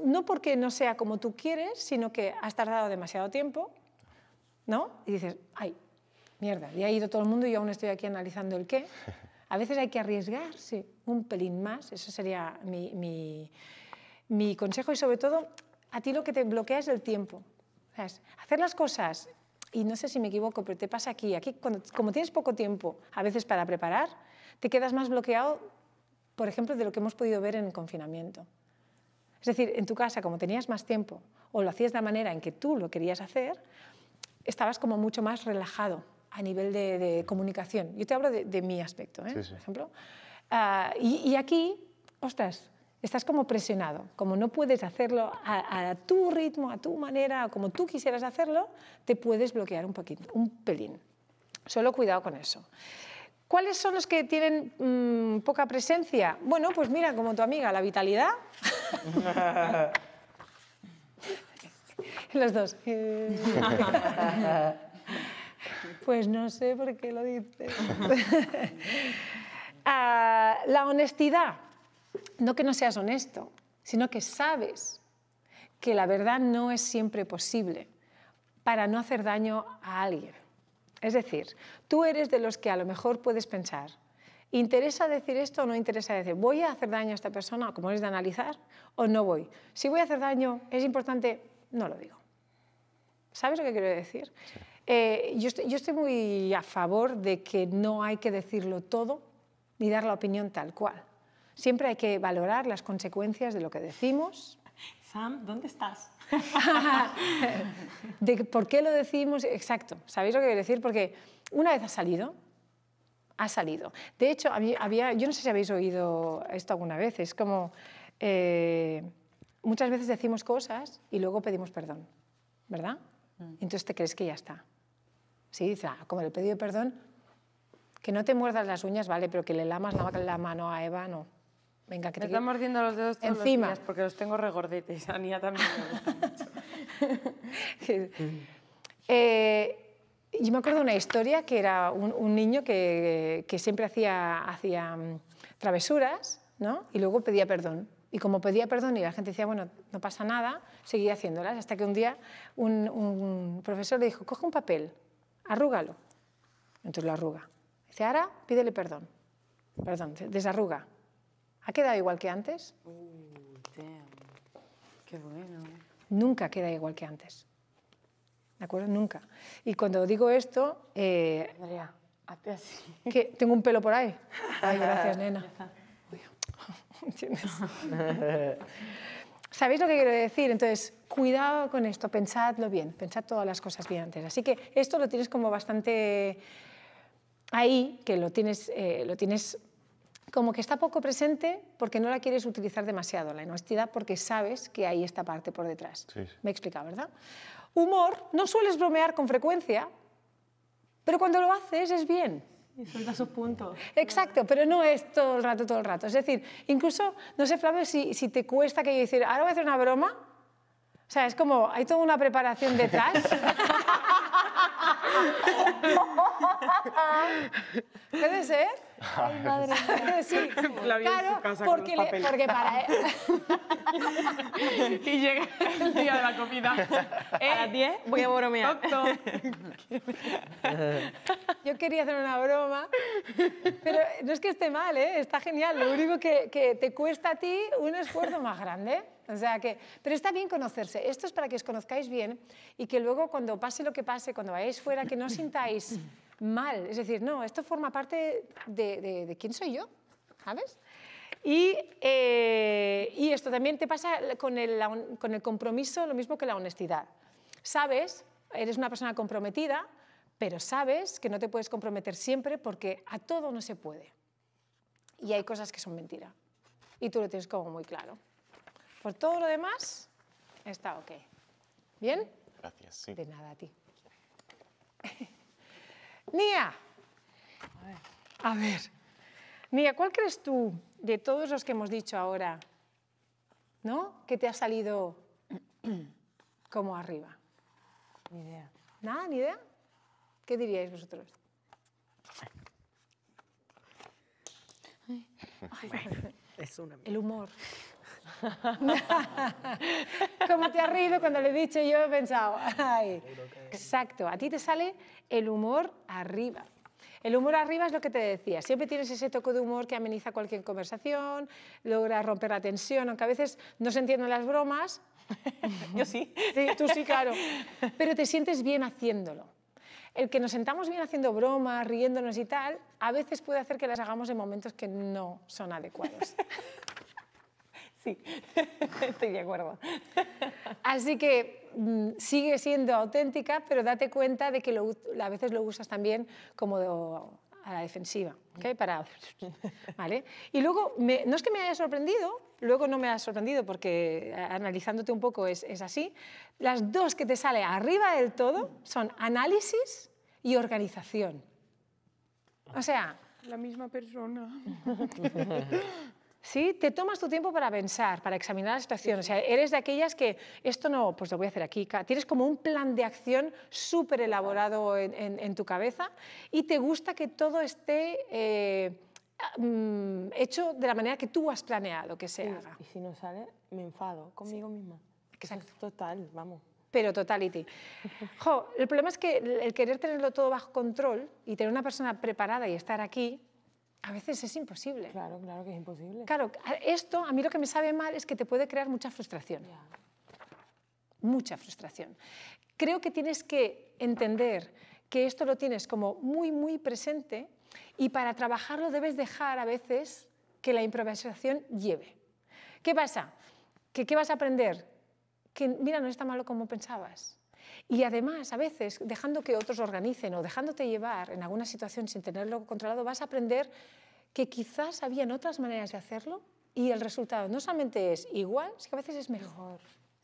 No porque no sea como tú quieres, sino que has tardado demasiado tiempo, ¿no? Y dices, ay, mierda, ya ha ido todo el mundo y aún estoy aquí analizando el qué. A veces hay que arriesgarse un pelín más, eso sería mi consejo y sobre todo a ti lo que te bloquea es el tiempo. hacer las cosas, y no sé si me equivoco, pero te pasa aquí, aquí como tienes poco tiempo a veces para preparar, te quedas más bloqueado, por ejemplo, de lo que hemos podido ver en el confinamiento. Es decir, en tu casa, como tenías más tiempo o lo hacías de la manera en que tú lo querías hacer, estabas como mucho más relajado a nivel de, comunicación. Yo te hablo de, mi aspecto, ¿eh? por ejemplo. Ah, y aquí, ostras, estás como presionado, como no puedes hacerlo a, tu ritmo, a tu manera, como tú quisieras hacerlo, te puedes bloquear un poquito, un pelín. Solo cuidado con eso. ¿Cuáles son los que tienen mm, poca presencia? Bueno, pues mira, como tu amiga, la vitalidad. (laughs) los dos. pues no sé por qué lo dices. (laughs) Ah, la honestidad no que no seas honesto, sino que sabes que la verdad no es siempre posible para no hacer daño a alguien. Es decir, tú eres de los que a lo mejor puedes pensar, ¿interesa decir esto o no interesa decir? ¿Voy a hacer daño a esta persona, como es de analizar, o no voy? Si voy a hacer daño, es importante, no lo digo. ¿Sabes lo que quiero decir? Eh, yo estoy muy a favor de que no hay que decirlo todo ni dar la opinión tal cual. Siempre hay que valorar las consecuencias de lo que decimos. Sam, ¿dónde estás? (laughs) por qué lo decimos, exacto. ¿Sabéis lo que quiero decir? Porque una vez ha salido, ha salido. De hecho, había, yo no sé si habéis oído esto alguna vez, es como eh, muchas veces decimos cosas y luego pedimos perdón, ¿verdad? Mm. Entonces te crees que ya está. Sí, dice, ah, como le he pedido perdón, que no te muerdas las uñas, vale, pero que le lamas la mano a Eva, no que Me están mordiendo los dedos todos Encima. los días porque los tengo regordetes. A también (laughs) eh, yo me acuerdo de una historia que era un, niño que, que, siempre hacía, hacía mm, travesuras ¿no? y luego pedía perdón. Y como pedía perdón y la gente decía, bueno, no pasa nada, seguía haciéndolas. Hasta que un día un, un profesor le dijo, coge un papel, arrúgalo. Entonces lo arruga. Dice, ahora pídele perdón. Perdón, desarruga. ¿Ha quedado igual que antes? Uh, Nunca queda igual que antes. ¿De acuerdo? Nunca. Y cuando digo esto... Eh, Andrea, hazte así. Que tengo un pelo por ahí. (laughs) Ay, gracias, nena. (laughs) ¿Sabéis lo que quiero decir? Entonces, cuidado con esto, pensadlo bien, pensad todas las cosas bien antes. Así que esto lo tienes como bastante ahí, que lo tienes, eh, lo tienes como que está poco presente porque no la quieres utilizar demasiado, la honestidad, porque sabes que hay esta parte por detrás. Me he ¿verdad? Humor, no sueles bromear con frecuencia, pero cuando lo haces es bien. Y suelta sus puntos. Exacto, pero no es todo el rato, todo el rato. Es decir, incluso, no sé, Flavio, si, te cuesta que yo decir, ahora voy a hacer una broma, o sea, es como, hay toda una preparación detrás. (laughs) (laughs) ¿Puede ser? Ay, madre Sí, claro, porque, para él. (laughs) y llega el día de la comida. a las 10 eh, voy a bromear. (laughs) Yo quería hacer una broma, pero no es que esté mal, ¿eh? está genial. Lo único que, que te cuesta a ti un esfuerzo más grande. O sea que, pero está bien conocerse. Esto es para que os conozcáis bien y que luego cuando pase lo que pase, cuando vayáis fuera, que no os sintáis mal. Es decir, no, esto forma parte de, quién soy yo, ¿sabes? Eh, y, esto también te pasa con el, con el compromiso, lo mismo que la honestidad. Sabes, eres una persona comprometida, pero sabes que no te puedes comprometer siempre porque a todo no se puede. Y hay cosas que son mentira. Y tú lo tienes como muy claro. Por todo lo demás, está ok. ¿Bien? Gracias, sí. De nada a ti. (laughs) Nia, a ver. Nia, ¿cuál crees tú de todos los que hemos dicho ahora, ¿no? Que te ha salido (clears throat) como arriba. Ni idea. Nada, ni idea. ¿Qué diríais vosotros? es (laughs) una... El humor. (laughs) Como te has reído cuando le he dicho, yo he pensado, exacto, a ti te sale el humor arriba. El humor arriba es lo que te decía, siempre tienes ese toque de humor que ameniza cualquier conversación, logra romper la tensión, aunque a veces no se entienden las bromas. (laughs) Yo sí. Sí, tú sí, claro. Pero te sientes bien haciéndolo. El que nos sentamos bien haciendo bromas, riéndonos y tal, a veces puede hacer que las hagamos en momentos que no son adecuados. Sí, (laughs) estoy de acuerdo. Así que mm, sigue siendo auténtica, pero date cuenta de que a veces lo usas también como a la defensiva, (laughs) ¿vale? Y luego, no es que me haya sorprendido, luego no me ha sorprendido porque eh, analizándote un poco es, es así, las dos que te sale arriba del todo son análisis y organización. O sea... La misma persona. (laughs) ¿sí? Te tomas tu tiempo para pensar, para examinar la situación. O sea, eres de aquellas que esto no, pues lo voy a hacer aquí. Tienes como un plan de acción súper elaborado en, tu cabeza y te gusta que todo esté eh, ah, mm, hecho de la manera que tú has planeado que se y, haga. Y si no sale, me enfado conmigo misma. Exacto. Total, vamos pero totality. Jo, el problema es que el querer tenerlo todo bajo control y tener una persona preparada y estar aquí a veces es imposible. Claro, claro que es imposible. Claro, esto a mí lo que me sabe mal es que te puede crear mucha frustración. Mucha frustración. Creo que tienes que entender que esto lo tienes como muy, muy presente y para trabajarlo debes dejar a veces que la improvisación lleve. ¿Qué pasa? ¿Que, ¿Qué vas a aprender? Que mira, no está malo como pensabas. Y además, a veces, dejando que otros organicen o dejándote llevar en alguna situación sin tenerlo controlado, vas a aprender que quizás habían otras maneras de hacerlo y el resultado no solamente es igual, sino que a veces es mejor.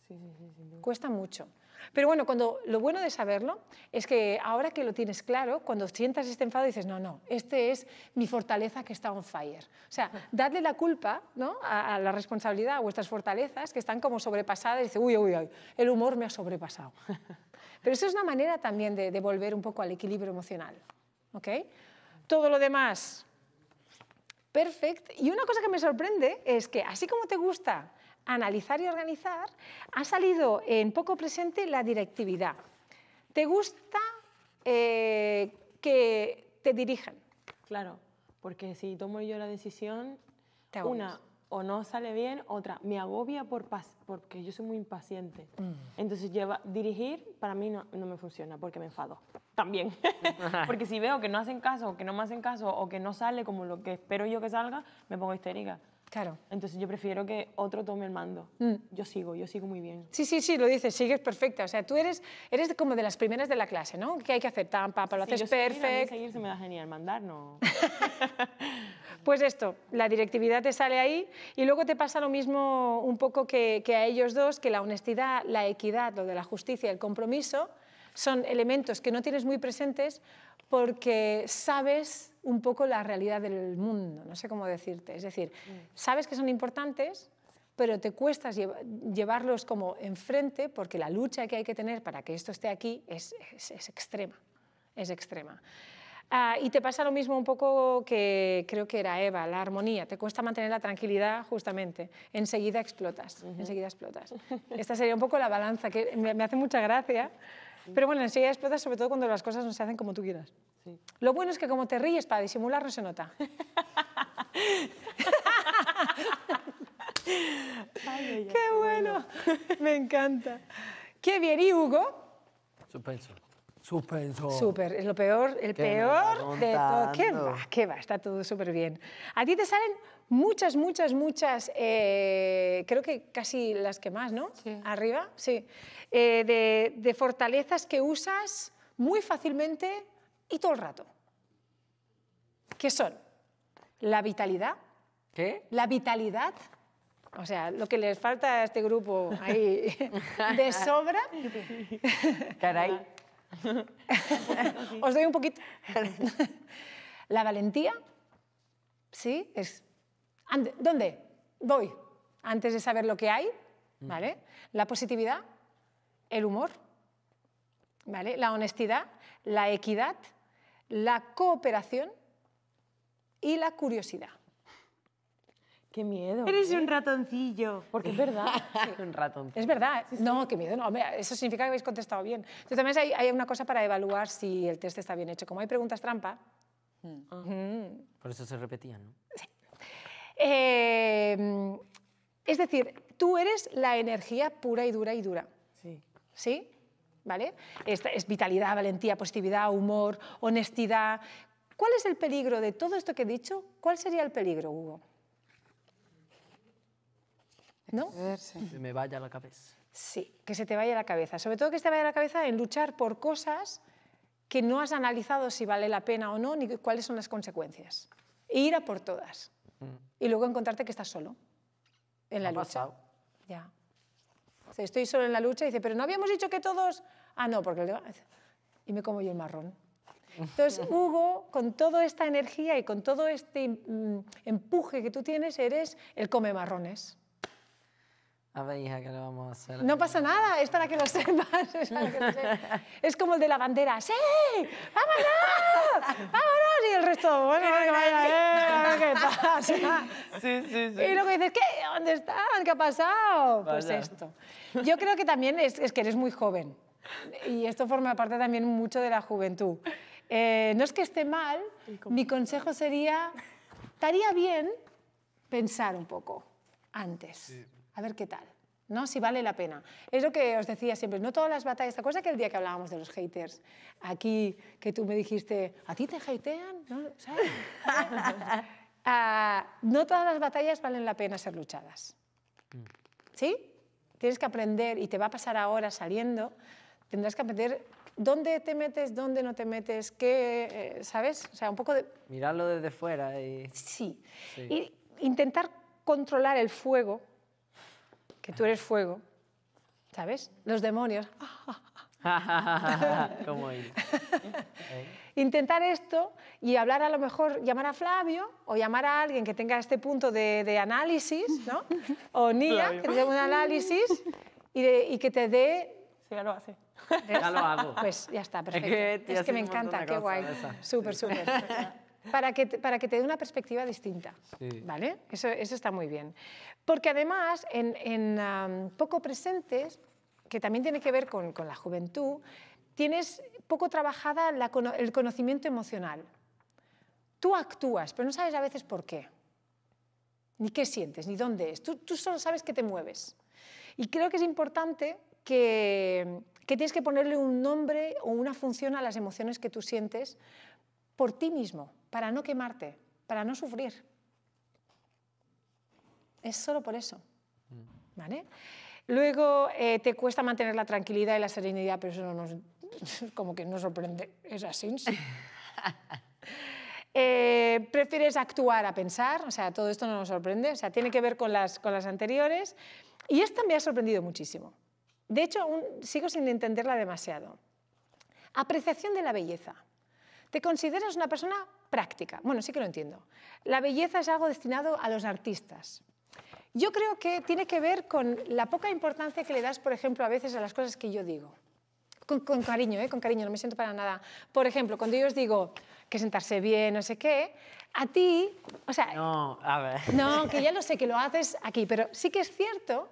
Sí, sí, sí, Cuesta mucho. Pero bueno, cuando, lo bueno de saberlo es que ahora que lo tienes claro, cuando sientas este enfado dices, no, no, este es mi fortaleza que está on fire. O sea, (laughs) dadle la culpa ¿no? a, la responsabilidad, a vuestras fortalezas que están como sobrepasadas y dice, uy, uy, uy, el humor me ha sobrepasado. (laughs) Pero eso es una manera también de, volver un poco al equilibrio emocional. ¿ok? Todo lo demás, perfecto. Y una cosa que me sorprende es que así como te gusta analizar y organizar, ha salido en poco presente la directividad. ¿Te gusta eh, que te dirijan? Claro, porque si tomo yo la decisión, te una, o no sale bien, otra, me agobia por porque yo soy muy impaciente. Mm. Entonces, lleva, dirigir para mí no, me funciona porque me enfado también. (laughs) (laughs) porque si veo que no hacen caso, que no me hacen caso, o que no sale como lo que espero yo que salga, me pongo histérica. Claro. Entonces yo prefiero que otro tome el mando. Mm. Yo sigo, yo sigo muy bien. Sí, sí, sí, lo dices, sigues perfecta. O sea, tú eres, eres como de las primeras de la clase, ¿no? Que hay que hacer tan papa, lo sí, haces perfecto. seguir me da genial mandar, no. (laughs) pues esto, la directividad te sale ahí y luego te pasa lo mismo un poco que, que a ellos dos, que la honestidad, la equidad, lo de la justicia, el compromiso, son elementos que no tienes muy presentes porque sabes un poco la realidad del mundo, no sé cómo decirte. Es decir, mm. sabes que son importantes, pero te cuesta llevarlos como enfrente porque la lucha que hay que tener para que esto esté aquí es, extrema, es extrema. Ah, y te pasa lo mismo un poco que creo que era Eva, la armonía. Te cuesta mantener la tranquilidad justamente. Enseguida explotas, enseguida explotas. Esta sería un poco la balanza que me hace mucha gracia. Pero bueno, enseguida explotas sobre todo cuando las cosas no se hacen como tú quieras. Lo bueno es que como te ríes para disimular no se nota. qué, bueno. Me encanta. Qué bien, ¿y Hugo? Suspenso. Súper, es lo peor, el peor de todo. ¿Qué va? ¿Qué va? Está todo súper bien. A ti te salen muchas, muchas, muchas, eh, creo que casi las que más, ¿no? Arriba, sí. Eh, de fortalezas que usas muy fácilmente y todo el rato. ¿Qué son? La vitalidad. ¿Qué? La vitalidad. O sea, lo que les falta a este grupo ahí de (laughs) sobra. Caray. Os doy un poquito. La valentía. Sí, es. ¿Dónde? Voy. Antes de saber lo que hay. Mm. ¿Vale? La positividad. El humor. ¿Vale? La honestidad. La equidad la cooperación y la curiosidad. Qué miedo. Eres ¿eh? un ratoncillo. Porque es verdad. (laughs) un ratoncillo. Es verdad. No, qué miedo. eso significa que habéis contestado bien. Entonces, también hay, una cosa para evaluar si el test está bien hecho. Como hay preguntas trampa. Mm. Ah. Mm. Por eso se repetían, ¿no? Eh, es decir, tú eres la energía pura y dura y dura. Sí. ¿Sí? ¿vale? Es, vitalidad, valentía, positividad, humor, honestidad. ¿Cuál es el peligro de todo esto que he dicho? ¿Cuál sería el peligro, Hugo? ¿No? Que me vaya la cabeza. Sí, que se te vaya la cabeza. Sobre todo que se te vaya la cabeza en luchar por cosas que no has analizado si vale la pena o no, ni cuáles son las consecuencias. E ir a por todas. Mm. Y luego encontrarte que estás solo en la lucha. Pasado. Ya. Estoy solo en la lucha y dice, pero no habíamos dicho que todos Ah, no, porque le y me como yo el marrón. Entonces, (laughs) Hugo, con toda esta energía y con todo este mm, empuje que tú tienes, eres el come marrones. A ver, hija, que lo vamos a hacer. No pasa nada, es para que lo sepas. (laughs) Es, para que es como el de la bandera. ¡Sí! ¡Vámonos! ¡Vámonos! Y el resto, bueno, que vaya, eh, ¿qué pasa? (laughs) Sí, sí, sí. Y luego dices, ¿qué? ¿Dónde están? ¿Qué ha pasado? Pues esto. Yo creo que también es que eres muy joven y esto forma parte también mucho de la juventud. Eh, no es que esté mal, mi consejo sería, estaría bien pensar un poco antes, a ver qué tal. ¿no? Si vale la pena. Es lo que os decía siempre, no todas las batallas, ¿te cosa que el día que hablábamos de los haters? Aquí, que tú me dijiste, ¿a ti te hatean? ¿No? (laughs) Ah, no todas las batallas valen la pena ser luchadas. Mm. ¿Sí? Tienes que aprender, y te va a pasar ahora saliendo, tendrás que aprender dónde te metes, dónde no te metes, qué, eh, ¿sabes? O sea, un poco de... Mirarlo desde fuera y... Sí. Y intentar controlar el fuego, que tú eres fuego, ¿sabes? Los demonios. (laughs) ¿Cómo ir? (laughs) Intentar esto y hablar a lo mejor, llamar a Flavio o llamar a alguien que tenga este punto de, análisis, ¿no? (laughs) O Nia, que que tenga un análisis y, y que te dé... Sí, ya lo hace ya lo hago. (laughs) Pues ya está, perfecto. Es que, me encanta, qué guay. Súper, súper. (laughs) Para que, para que te dé una perspectiva distinta, sí. ¿vale? Eso, está muy bien. Porque además, en, poco presentes, que también tiene que ver con, la juventud, tienes poco trabajada el conocimiento emocional. Tú actúas, pero no sabes a veces por qué, ni qué sientes, ni dónde es. tú solo sabes que te mueves. Y creo que es importante que, que tienes que ponerle un nombre o una función a las emociones que tú sientes por ti mismo, para no quemarte, para no sufrir. Es solo por eso. Luego eh, te cuesta mantener la tranquilidad y la serenidad, pero eso no nos, (laughs) como que no sorprende. Es así. (laughs) Eh, prefieres actuar a pensar, o sea, todo esto no nos sorprende, o sea, tiene que ver con las, con las anteriores. Y esta me ha sorprendido muchísimo de hecho, aún sigo sin entenderla demasiado. Apreciación de la belleza. Te consideras una persona práctica. Bueno, sí que lo entiendo. La belleza es algo destinado a los artistas. Yo creo que tiene que ver con la poca importancia que le das, por ejemplo, a veces a las cosas que yo digo. Con, cariño, ¿eh? con cariño, no me siento para nada. Por ejemplo, cuando yo os digo que sentarse bien, no sé qué, a ti, o sea... No, a ver. No, que ya lo sé que lo haces aquí, pero sí que es cierto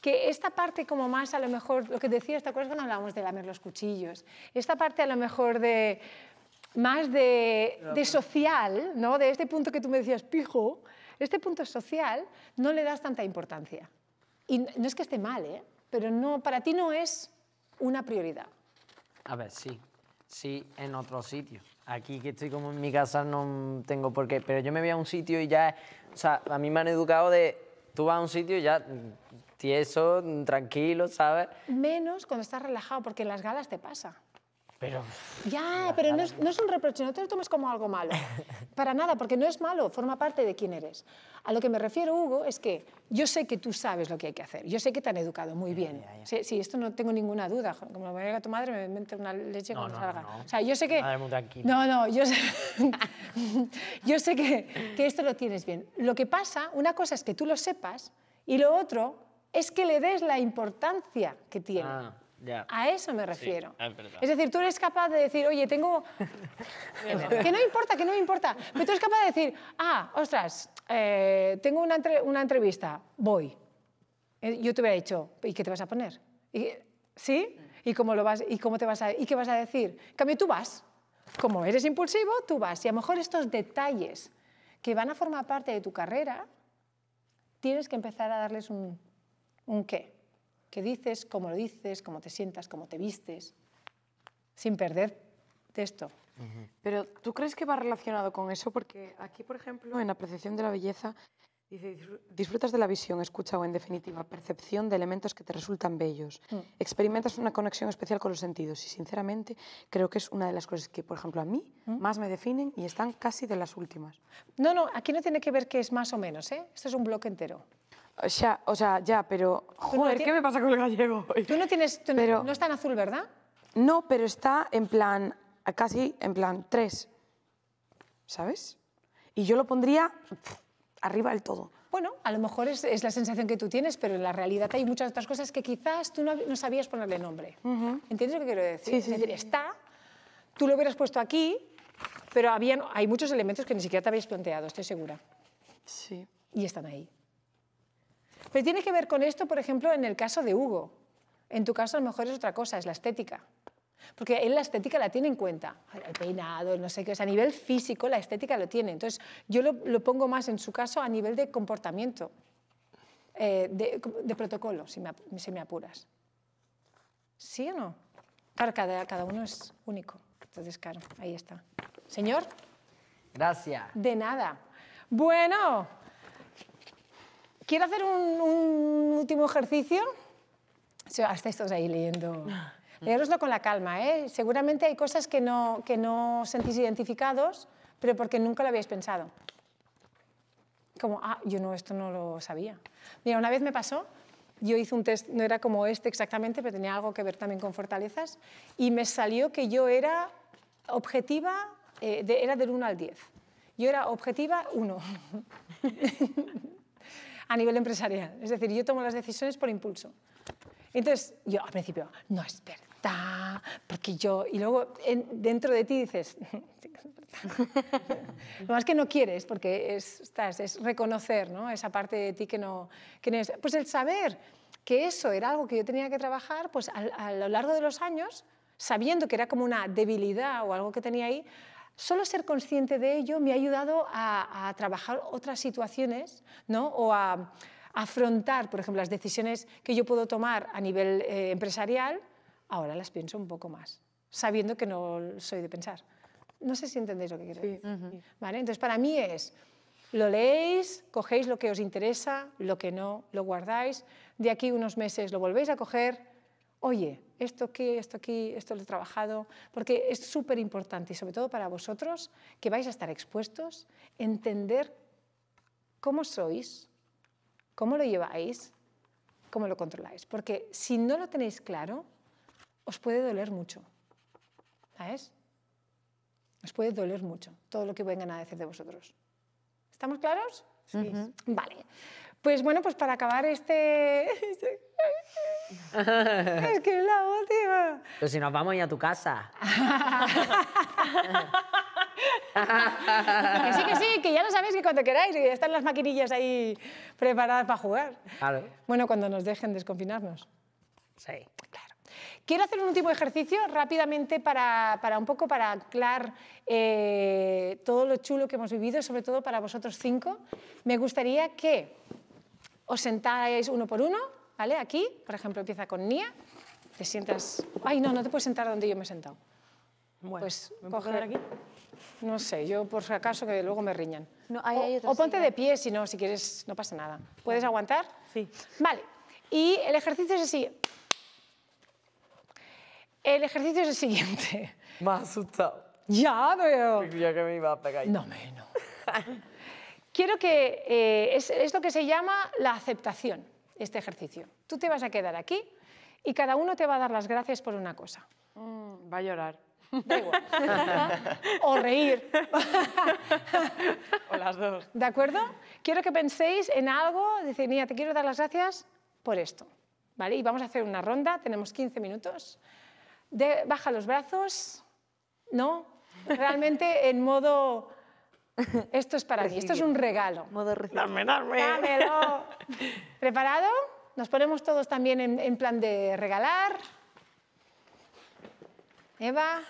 que esta parte como más a lo mejor, lo que decías, ¿te acuerdas cuando hablábamos de lamer los cuchillos? Esta parte a lo mejor de más de, de social, ¿no? de este punto que tú me decías, pijo, este punto social no le das tanta importancia. Y no es que esté mal, ¿eh? pero no, para ti no es una prioridad. A ver, sí, sí, en otro sitio. Aquí que estoy como en mi casa no tengo por qué, pero yo me voy a un sitio y ya, o sea, a mí me han educado de, tú vas a un sitio y ya tieso, mm, tranquilo, ¿sabes? Menos cuando estás relajado, porque en las galas te pasa. Pero... Ya, pero no es, un reproche, no te lo tomes como algo malo. (laughs) Para nada, porque no es malo, forma parte de quién eres. A lo que me refiero, Hugo, es que yo sé que tú sabes lo que hay que hacer. Yo sé que te han educado muy bien. Sí, sí, esto no tengo ninguna duda. Como me venga a tu madre, me mete una leche con salga. O sea, yo sé que... No, no, yo sé, (laughs) yo sé que, que esto lo tienes bien. Lo que pasa, una cosa es que tú lo sepas y lo otro es que le des la importancia que tiene. Ah, a eso me refiero. Ah, es, decir, tú eres capaz de decir, oye, tengo... (laughs) que no importa, que no me importa. Pero tú eres capaz de decir, ah, ostras, eh, tengo una, entrevista, voy. Eh, yo te hubiera dicho, ¿y qué te vas a poner? ¿Sí? ¿Y cómo, lo vas, ¿Y cómo te vas ¿Y qué vas a decir? En cambio, tú vas. Como eres impulsivo, tú vas. Y a lo mejor estos detalles que van a formar parte de tu carrera, tienes que empezar a darles un, un qué. ¿Qué dices? ¿Cómo lo dices? ¿Cómo te sientas? ¿Cómo te vistes? Sin perder de esto. Pero ¿tú crees que va relacionado con eso? Porque aquí, por ejemplo, en apreciación de la belleza, disfrutas de la visión, escucha o, en definitiva, percepción de elementos que te resultan bellos. Mm. Experimentas una conexión especial con los sentidos y, sinceramente, creo que es una de las cosas que, por ejemplo, a mí mm. más me definen y están casi de las últimas. No, no, aquí no tiene que ver que es más o menos, ¿eh? Esto es un bloque entero. O sea, ya, pero... Joder, ¿qué me pasa con el gallego Tú no tienes... no está en azul, ¿verdad? No, pero está en plan... Casi en plan 3. ¿Sabes? Y yo lo pondría arriba del todo. Bueno, a lo mejor es, la sensación que tú tienes, pero en la realidad hay muchas otras cosas que quizás tú no, sabías ponerle nombre. ¿Entiendes lo que quiero decir? es decir, está, tú lo hubieras puesto aquí, pero hay muchos elementos que ni siquiera te habías planteado, estoy segura. Sí. Y están ahí. Pero tiene que ver con esto, por ejemplo, en el caso de Hugo. En tu caso a lo mejor es otra cosa, es la estética. Porque él la estética la tiene en cuenta, el peinado, no sé qué, a nivel físico la estética lo tiene. Entonces yo lo, pongo más en su caso a nivel de comportamiento, eh, de, protocolo, si me, si apuras. ¿Sí o no? Claro, cada, cada uno es único. Entonces, claro, ahí está. Señor. Gracias. De nada. Bueno, Quiero hacer un, último ejercicio. Estáis todos ahí leyendo. (laughs) Leeroslo con la calma, ¿eh? Seguramente hay cosas que no, que no sentís identificados, pero porque nunca lo habéis pensado. Como, ah, yo no, esto no lo sabía. Mira, una vez me pasó, yo hice un test, no era como este exactamente, pero tenía algo que ver también con fortalezas, y me salió que yo era objetiva, eh, de, era del 1 al 10. Yo era objetiva 1. (laughs) a nivel empresarial. Es decir, yo tomo las decisiones por impulso. Entonces, yo al principio, no es verdad, porque yo, y luego dentro de ti dices, Lo más que no quieres, porque es, estás, es reconocer ¿no? esa parte de ti que no, que es. Pues el saber que eso era algo que yo tenía que trabajar, pues a lo largo de los años, sabiendo que era como una debilidad o algo que tenía ahí, Solo ser consciente de ello me ha ayudado a, trabajar otras situaciones o a afrontar, por ejemplo, las decisiones que yo puedo tomar a nivel eh, empresarial, ahora las pienso un poco más, sabiendo que no soy de pensar. No sé si entendéis lo que quiero decir. Entonces, para mí es, lo leéis, cogéis lo que os interesa, lo que no, lo guardáis, de aquí unos meses lo volvéis a coger, oye, esto aquí, esto aquí, esto lo he trabajado, porque es súper importante y sobre todo para vosotros que vais a estar expuestos, entender cómo sois, cómo lo lleváis, cómo lo controláis, porque si no lo tenéis claro, os puede doler mucho, ¿sabes? Os puede doler mucho todo lo que vengan a decir de vosotros. ¿Estamos claros? Sí. Vale. Pues bueno, pues para acabar este... este es que es la última. Pero pues si nos vamos ya a tu casa. que sí, que sí, que ya lo sabéis que cuando queráis, están las maquinillas ahí preparadas para jugar. Bueno, cuando nos dejen desconfinarnos. Sí. Claro. Quiero hacer un último ejercicio rápidamente para, para un poco para aclarar eh, todo lo chulo que hemos vivido, sobre todo para vosotros cinco. Me gustaría que os sentáis uno por uno, ¿vale? Aquí, por ejemplo, empieza con Nia, te sientas... Ay, no, no te puedes sentar donde yo me he sentado. Bueno, pues ¿me aquí? No sé, yo por si acaso que luego me riñan. o, ponte de pie si no, si quieres, no pasa nada. ¿Puedes aguantar? Sí. Vale, y el ejercicio es así. El ejercicio es el siguiente. (laughs) Me ha asustado. Ya veo. Ya que me iba a pegar. No, menos. (laughs) quiero que eh, es, lo que se llama la aceptación, este ejercicio. Tú te vas a quedar aquí y cada uno te va a dar las gracias por una cosa. Mm, va a llorar. Da igual. o reír. o las dos. ¿De acuerdo? Quiero que penséis en algo, decir, mira, te quiero dar las gracias por esto. ¿Vale? Y vamos a hacer una ronda, tenemos 15 minutos. De, baja los brazos, ¿no? Realmente en modo (laughs) Esto es para ti. mí, esto es un regalo. dame, dame. (laughs) ¿Preparado? Nos ponemos todos también en, plan de regalar. Eva.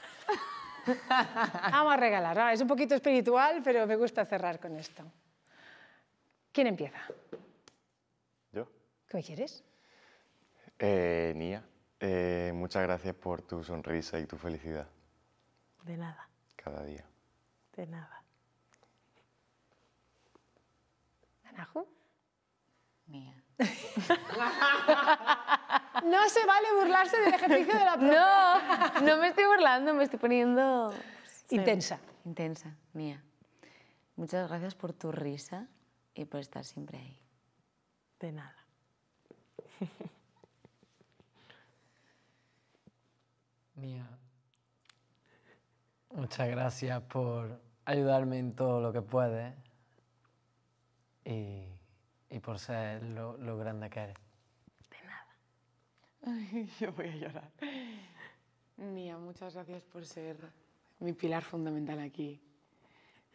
Vamos a regalar. Ah, es un poquito espiritual, pero me gusta cerrar con esto. ¿Quién empieza? Yo. ¿Qué quieres? Eh, Nia, eh, muchas gracias por tu sonrisa y tu felicidad. De nada. Cada día. De nada. carajo? Mía. (laughs) no se vale burlarse del ejercicio de la (laughs) No, no me estoy burlando, me estoy poniendo... intensa. intensa, mía. Muchas gracias por tu risa y por estar siempre ahí. De nada. (laughs) Mía, muchas gracias por ayudarme en todo lo que puedes y, por ser lo, grande que eres. De nada. (laughs) yo voy a llorar. Mía, muchas gracias por ser mi pilar fundamental aquí,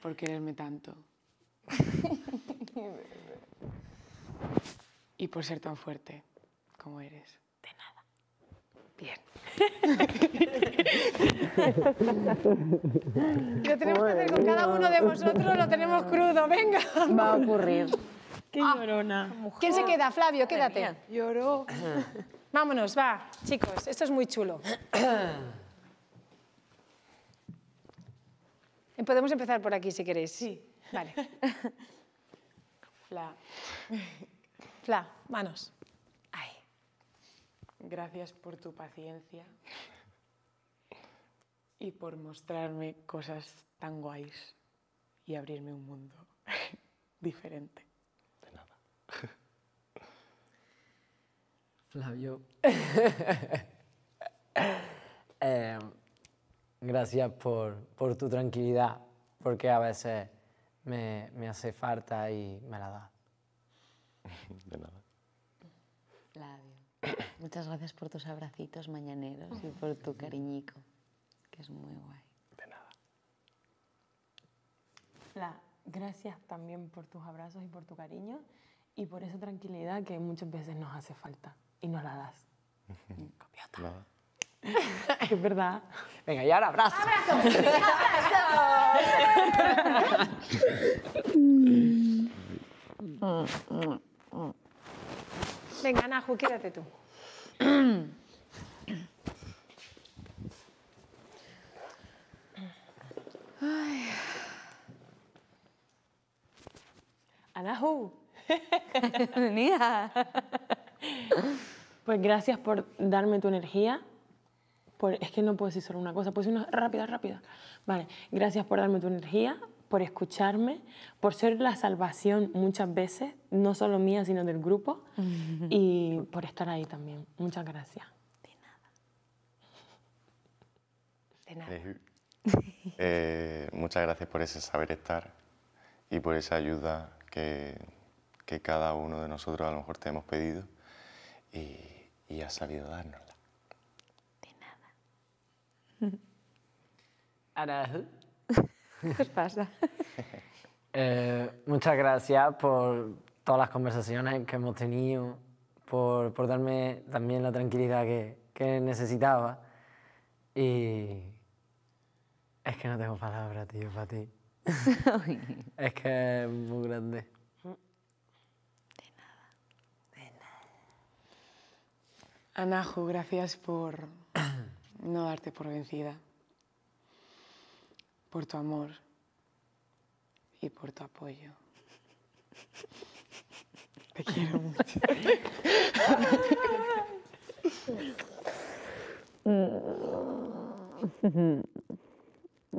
por quererme tanto. (laughs) y por ser tan fuerte como eres. (laughs) lo tenemos que hacer con cada uno de vosotros, lo tenemos crudo, venga. Va a ocurrir. Qué ah, llorona. ¿Quién se queda? Flavio, quédate. Lloró. Vámonos, va, chicos, esto es muy chulo. (coughs) Podemos empezar por aquí si queréis. Sí. Vale. (laughs) Fla. Fla, manos. Gracias por tu paciencia y por mostrarme cosas tan guays y abrirme un mundo (laughs) diferente. De nada. (laughs) Flavio. (laughs) Eh, gracias por, tu tranquilidad, porque a veces me, me hace falta y me la da. De nada. Muchas gracias por tus abracitos mañaneros y por tu cariñico, que es muy guay. De nada. La, gracias también por tus abrazos y por tu cariño y por esa tranquilidad que muchas veces nos hace falta y nos la das. Copiota. (laughs) es verdad. Venga, y ahora abrazo. ¡Abrazo! (laughs) ¡Abrazo! Mm, mm. Venga, Naju, quédate tú. Ay. Bienvenida. (laughs) Pues gracias por darme tu energía. es que no puedo decir solo una cosa, Pues decir una rápida, rápida. Vale, gracias por darme tu energía, por escucharme, por ser la salvación muchas veces, no solo mía, sino del grupo, (laughs) y por estar ahí también. Muchas gracias. De nada. De nada. (laughs) Eh, muchas gracias por ese saber estar y por esa ayuda que, cada uno de nosotros a lo mejor te hemos pedido y, has sabido dárnosla. De nada. Ahora... (laughs) ¿Qué pasa? (laughs) Eh, muchas gracias por todas las conversaciones que hemos tenido, por, darme también la tranquilidad que, necesitaba. Y es que no tengo palabras, tío, para ti. (laughs) es que es muy grande. De De nada. nada. Anahu, gracias por (clears throat) no darte por vencida por tu amor y por tu apoyo. Te quiero mucho.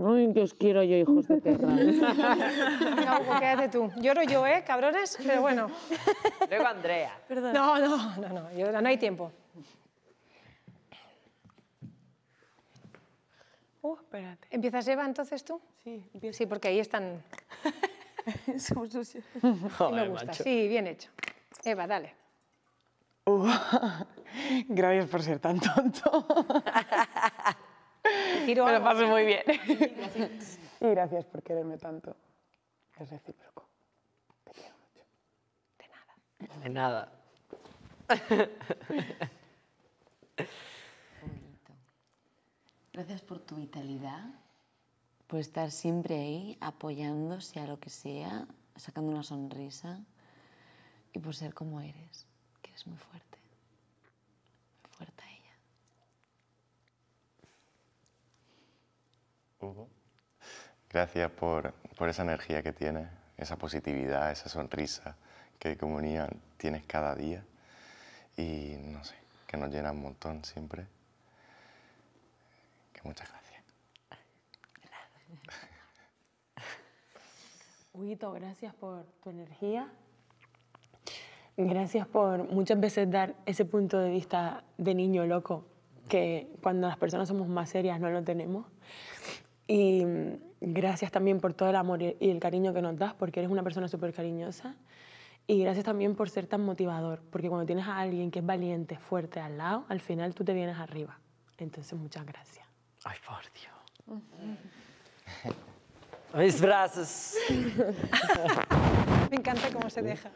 Ay, que os quiero yo, hijos de perra. No, pues quédate tú. Lloro yo, ¿eh, cabrones? Pero bueno. Luego Andrea. Perdón. No, no, no, no, no hay tiempo. Oh, ¿Empiezas, Eva, entonces tú? Sí, Sí, porque ahí están. (laughs) Somos sucios. (laughs) me gusta. Sí, bien hecho. Eva, dale. Uh, (laughs) gracias por ser tan tonto. me lo paso ¿eh? muy bien. Y gracias por quererme tanto. Es recíproco. Te quiero mucho. De nada. De nada. Gracias por tu vitalidad, por estar siempre ahí apoyándose a lo que sea, sacando una sonrisa y por ser como eres, que eres muy fuerte. Muy fuerte ella. Hugo, gracias por, por esa energía que tienes, esa positividad, esa sonrisa que como niño tienes cada día y no sé, que nos llena un montón siempre. Muchas gracias. Huguito, gracias por tu energía. Gracias por muchas veces dar ese punto de vista de niño loco que cuando las personas somos más serias no lo tenemos. Y gracias también por todo el amor y el cariño que nos das, porque eres una persona súper cariñosa. Y gracias también por ser tan motivador, porque cuando tienes a alguien que es valiente, fuerte al lado, al final tú te vienes arriba. Entonces, muchas gracias. Ay, por Dios. (laughs) Mis brazos. (laughs) Me encanta cómo se deja.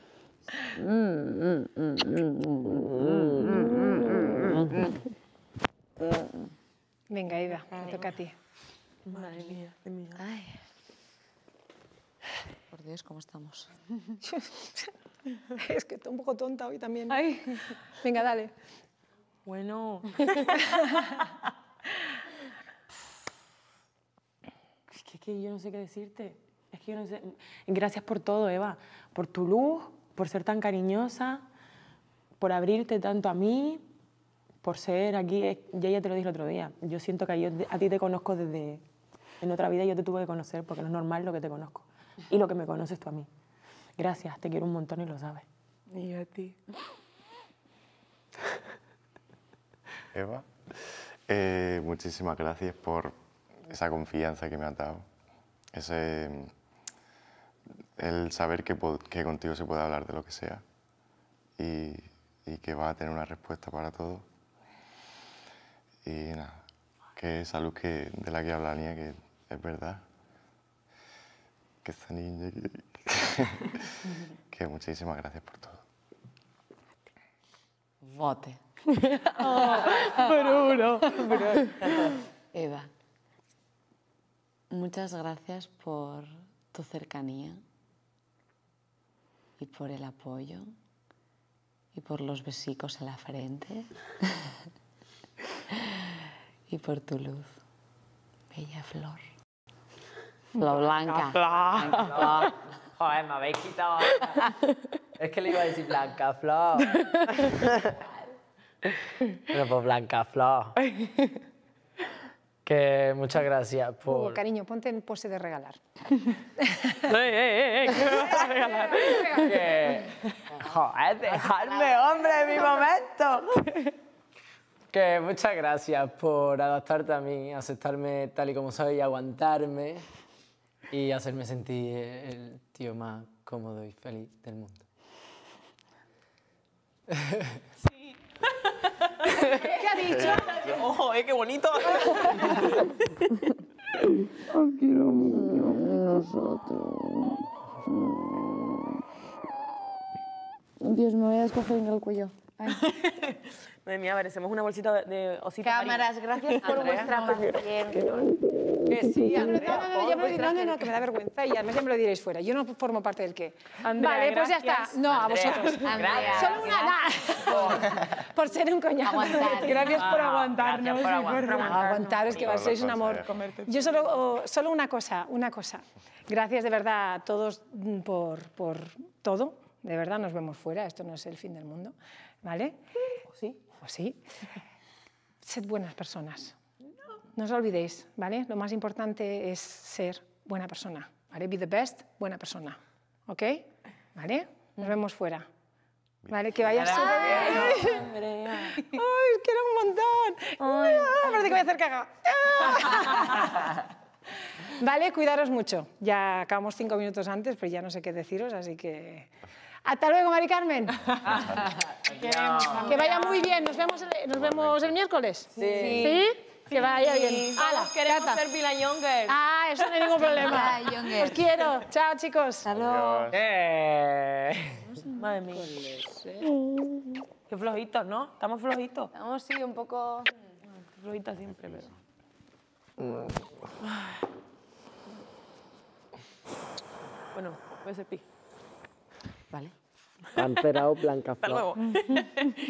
Venga, Ida, me toca a ti. Madre mía. Ay. (sighs) Por Dios, ¿cómo estamos? (laughs) es que estoy un poco tonta hoy también. Venga, dale. Bueno que, es que yo no sé qué decirte. Es que yo no sé. Gracias por todo, Eva. Por tu luz, por ser tan cariñosa, por abrirte tanto a mí, por ser aquí. Ya ya te lo dije el otro día. Yo siento que a ti te conozco desde. En otra vida yo te tuve que conocer porque no es normal lo que te conozco y lo que me conoces tú a mí. Gracias, te quiero un montón y lo sabes. Y a ti. Eva, eh, muchísimas gracias por esa confianza que me ha dado, ese, mm, el saber que, que, contigo se puede hablar de lo que sea y, y que va a tener una respuesta para todo. Y nada, que esa luz que, de la que habla Nia, que es verdad, que esta niña, (laughs) que, muchísimas gracias por todo. Vote. (laughs) oh, uno. Eva. Muchas gracias por tu cercanía y por el apoyo y por los besicos en la frente (laughs) y por tu luz, bella flor. Flor blanca. flor. Joder, me habéis quitado. es que le iba a decir blanca flor. (laughs) Pero por pues blanca flor. (laughs) Que muchas gracias por... cariño, ponte en pose de regalar. ¡Eh, eh, eh! ¿Qué regalar? (laughs) Joder, dejarme, hombre, en mi momento. (laughs) que muchas gracias por adaptarte a mí, aceptarme tal y como soy, aguantarme y hacerme sentir el tío más cómodo y feliz del mundo. Sí. (laughs) ¿Qué ha dicho? Ojo, ¿eh? Qué bonito. Aquí lo mucho, nosotros. Dios, me voy a escoger en el cuello. Madre mía, merecemos una bolsita de, de osito. Cámaras, gracias por vuestra paciencia. Que sí, No, no, no, que me da vergüenza y además ya me lo diréis fuera. Yo no formo parte del qué. vale, pues ya está. No, a vosotros. Solo una nada. Por, (laughs) ser un coñazo. Gracias por ah, aguantarnos. Gracias por, aguantar Es que sois un amor. Yo solo, oh, solo una cosa, una cosa. Gracias de verdad a todos por, por todo. De verdad, nos vemos fuera. Esto no es el fin del mundo. ¿Vale? ¿O sí? ¿O sí? Sed buenas personas. No os olvidéis, ¿vale? Lo más importante es ser buena persona, ¿vale? Be the best, buena persona, ¿ok? ¿Vale? Nos mm. vemos fuera. Vale, que vaya super bien. (laughs) ¡Ay, quiero un montón! Ay. Ah, parece que voy a hacer caga. Ah. (laughs) vale, cuidaros mucho. Ya acabamos cinco minutos antes, pero ya no sé qué deciros, así que... ¡Hasta luego, Mari Carmen! que vaya muy bien. Nos vemos el, nos vemos el miércoles. sí. ¿Sí? Que vaya bien. ¡Hala! Queremos Cata. ser Vila Younger. Ah, eso no hay ningún problema. (laughs) Os quiero. Chao, chicos. Saludos. Eh. Madre mía. Qué flojitos, ¿no? Estamos flojitos. Estamos, sí, un poco... Flojitos siempre, pero... Bueno, voy pues, a ser pi. Vale. Pantera o Blanca Hasta luego. (laughs)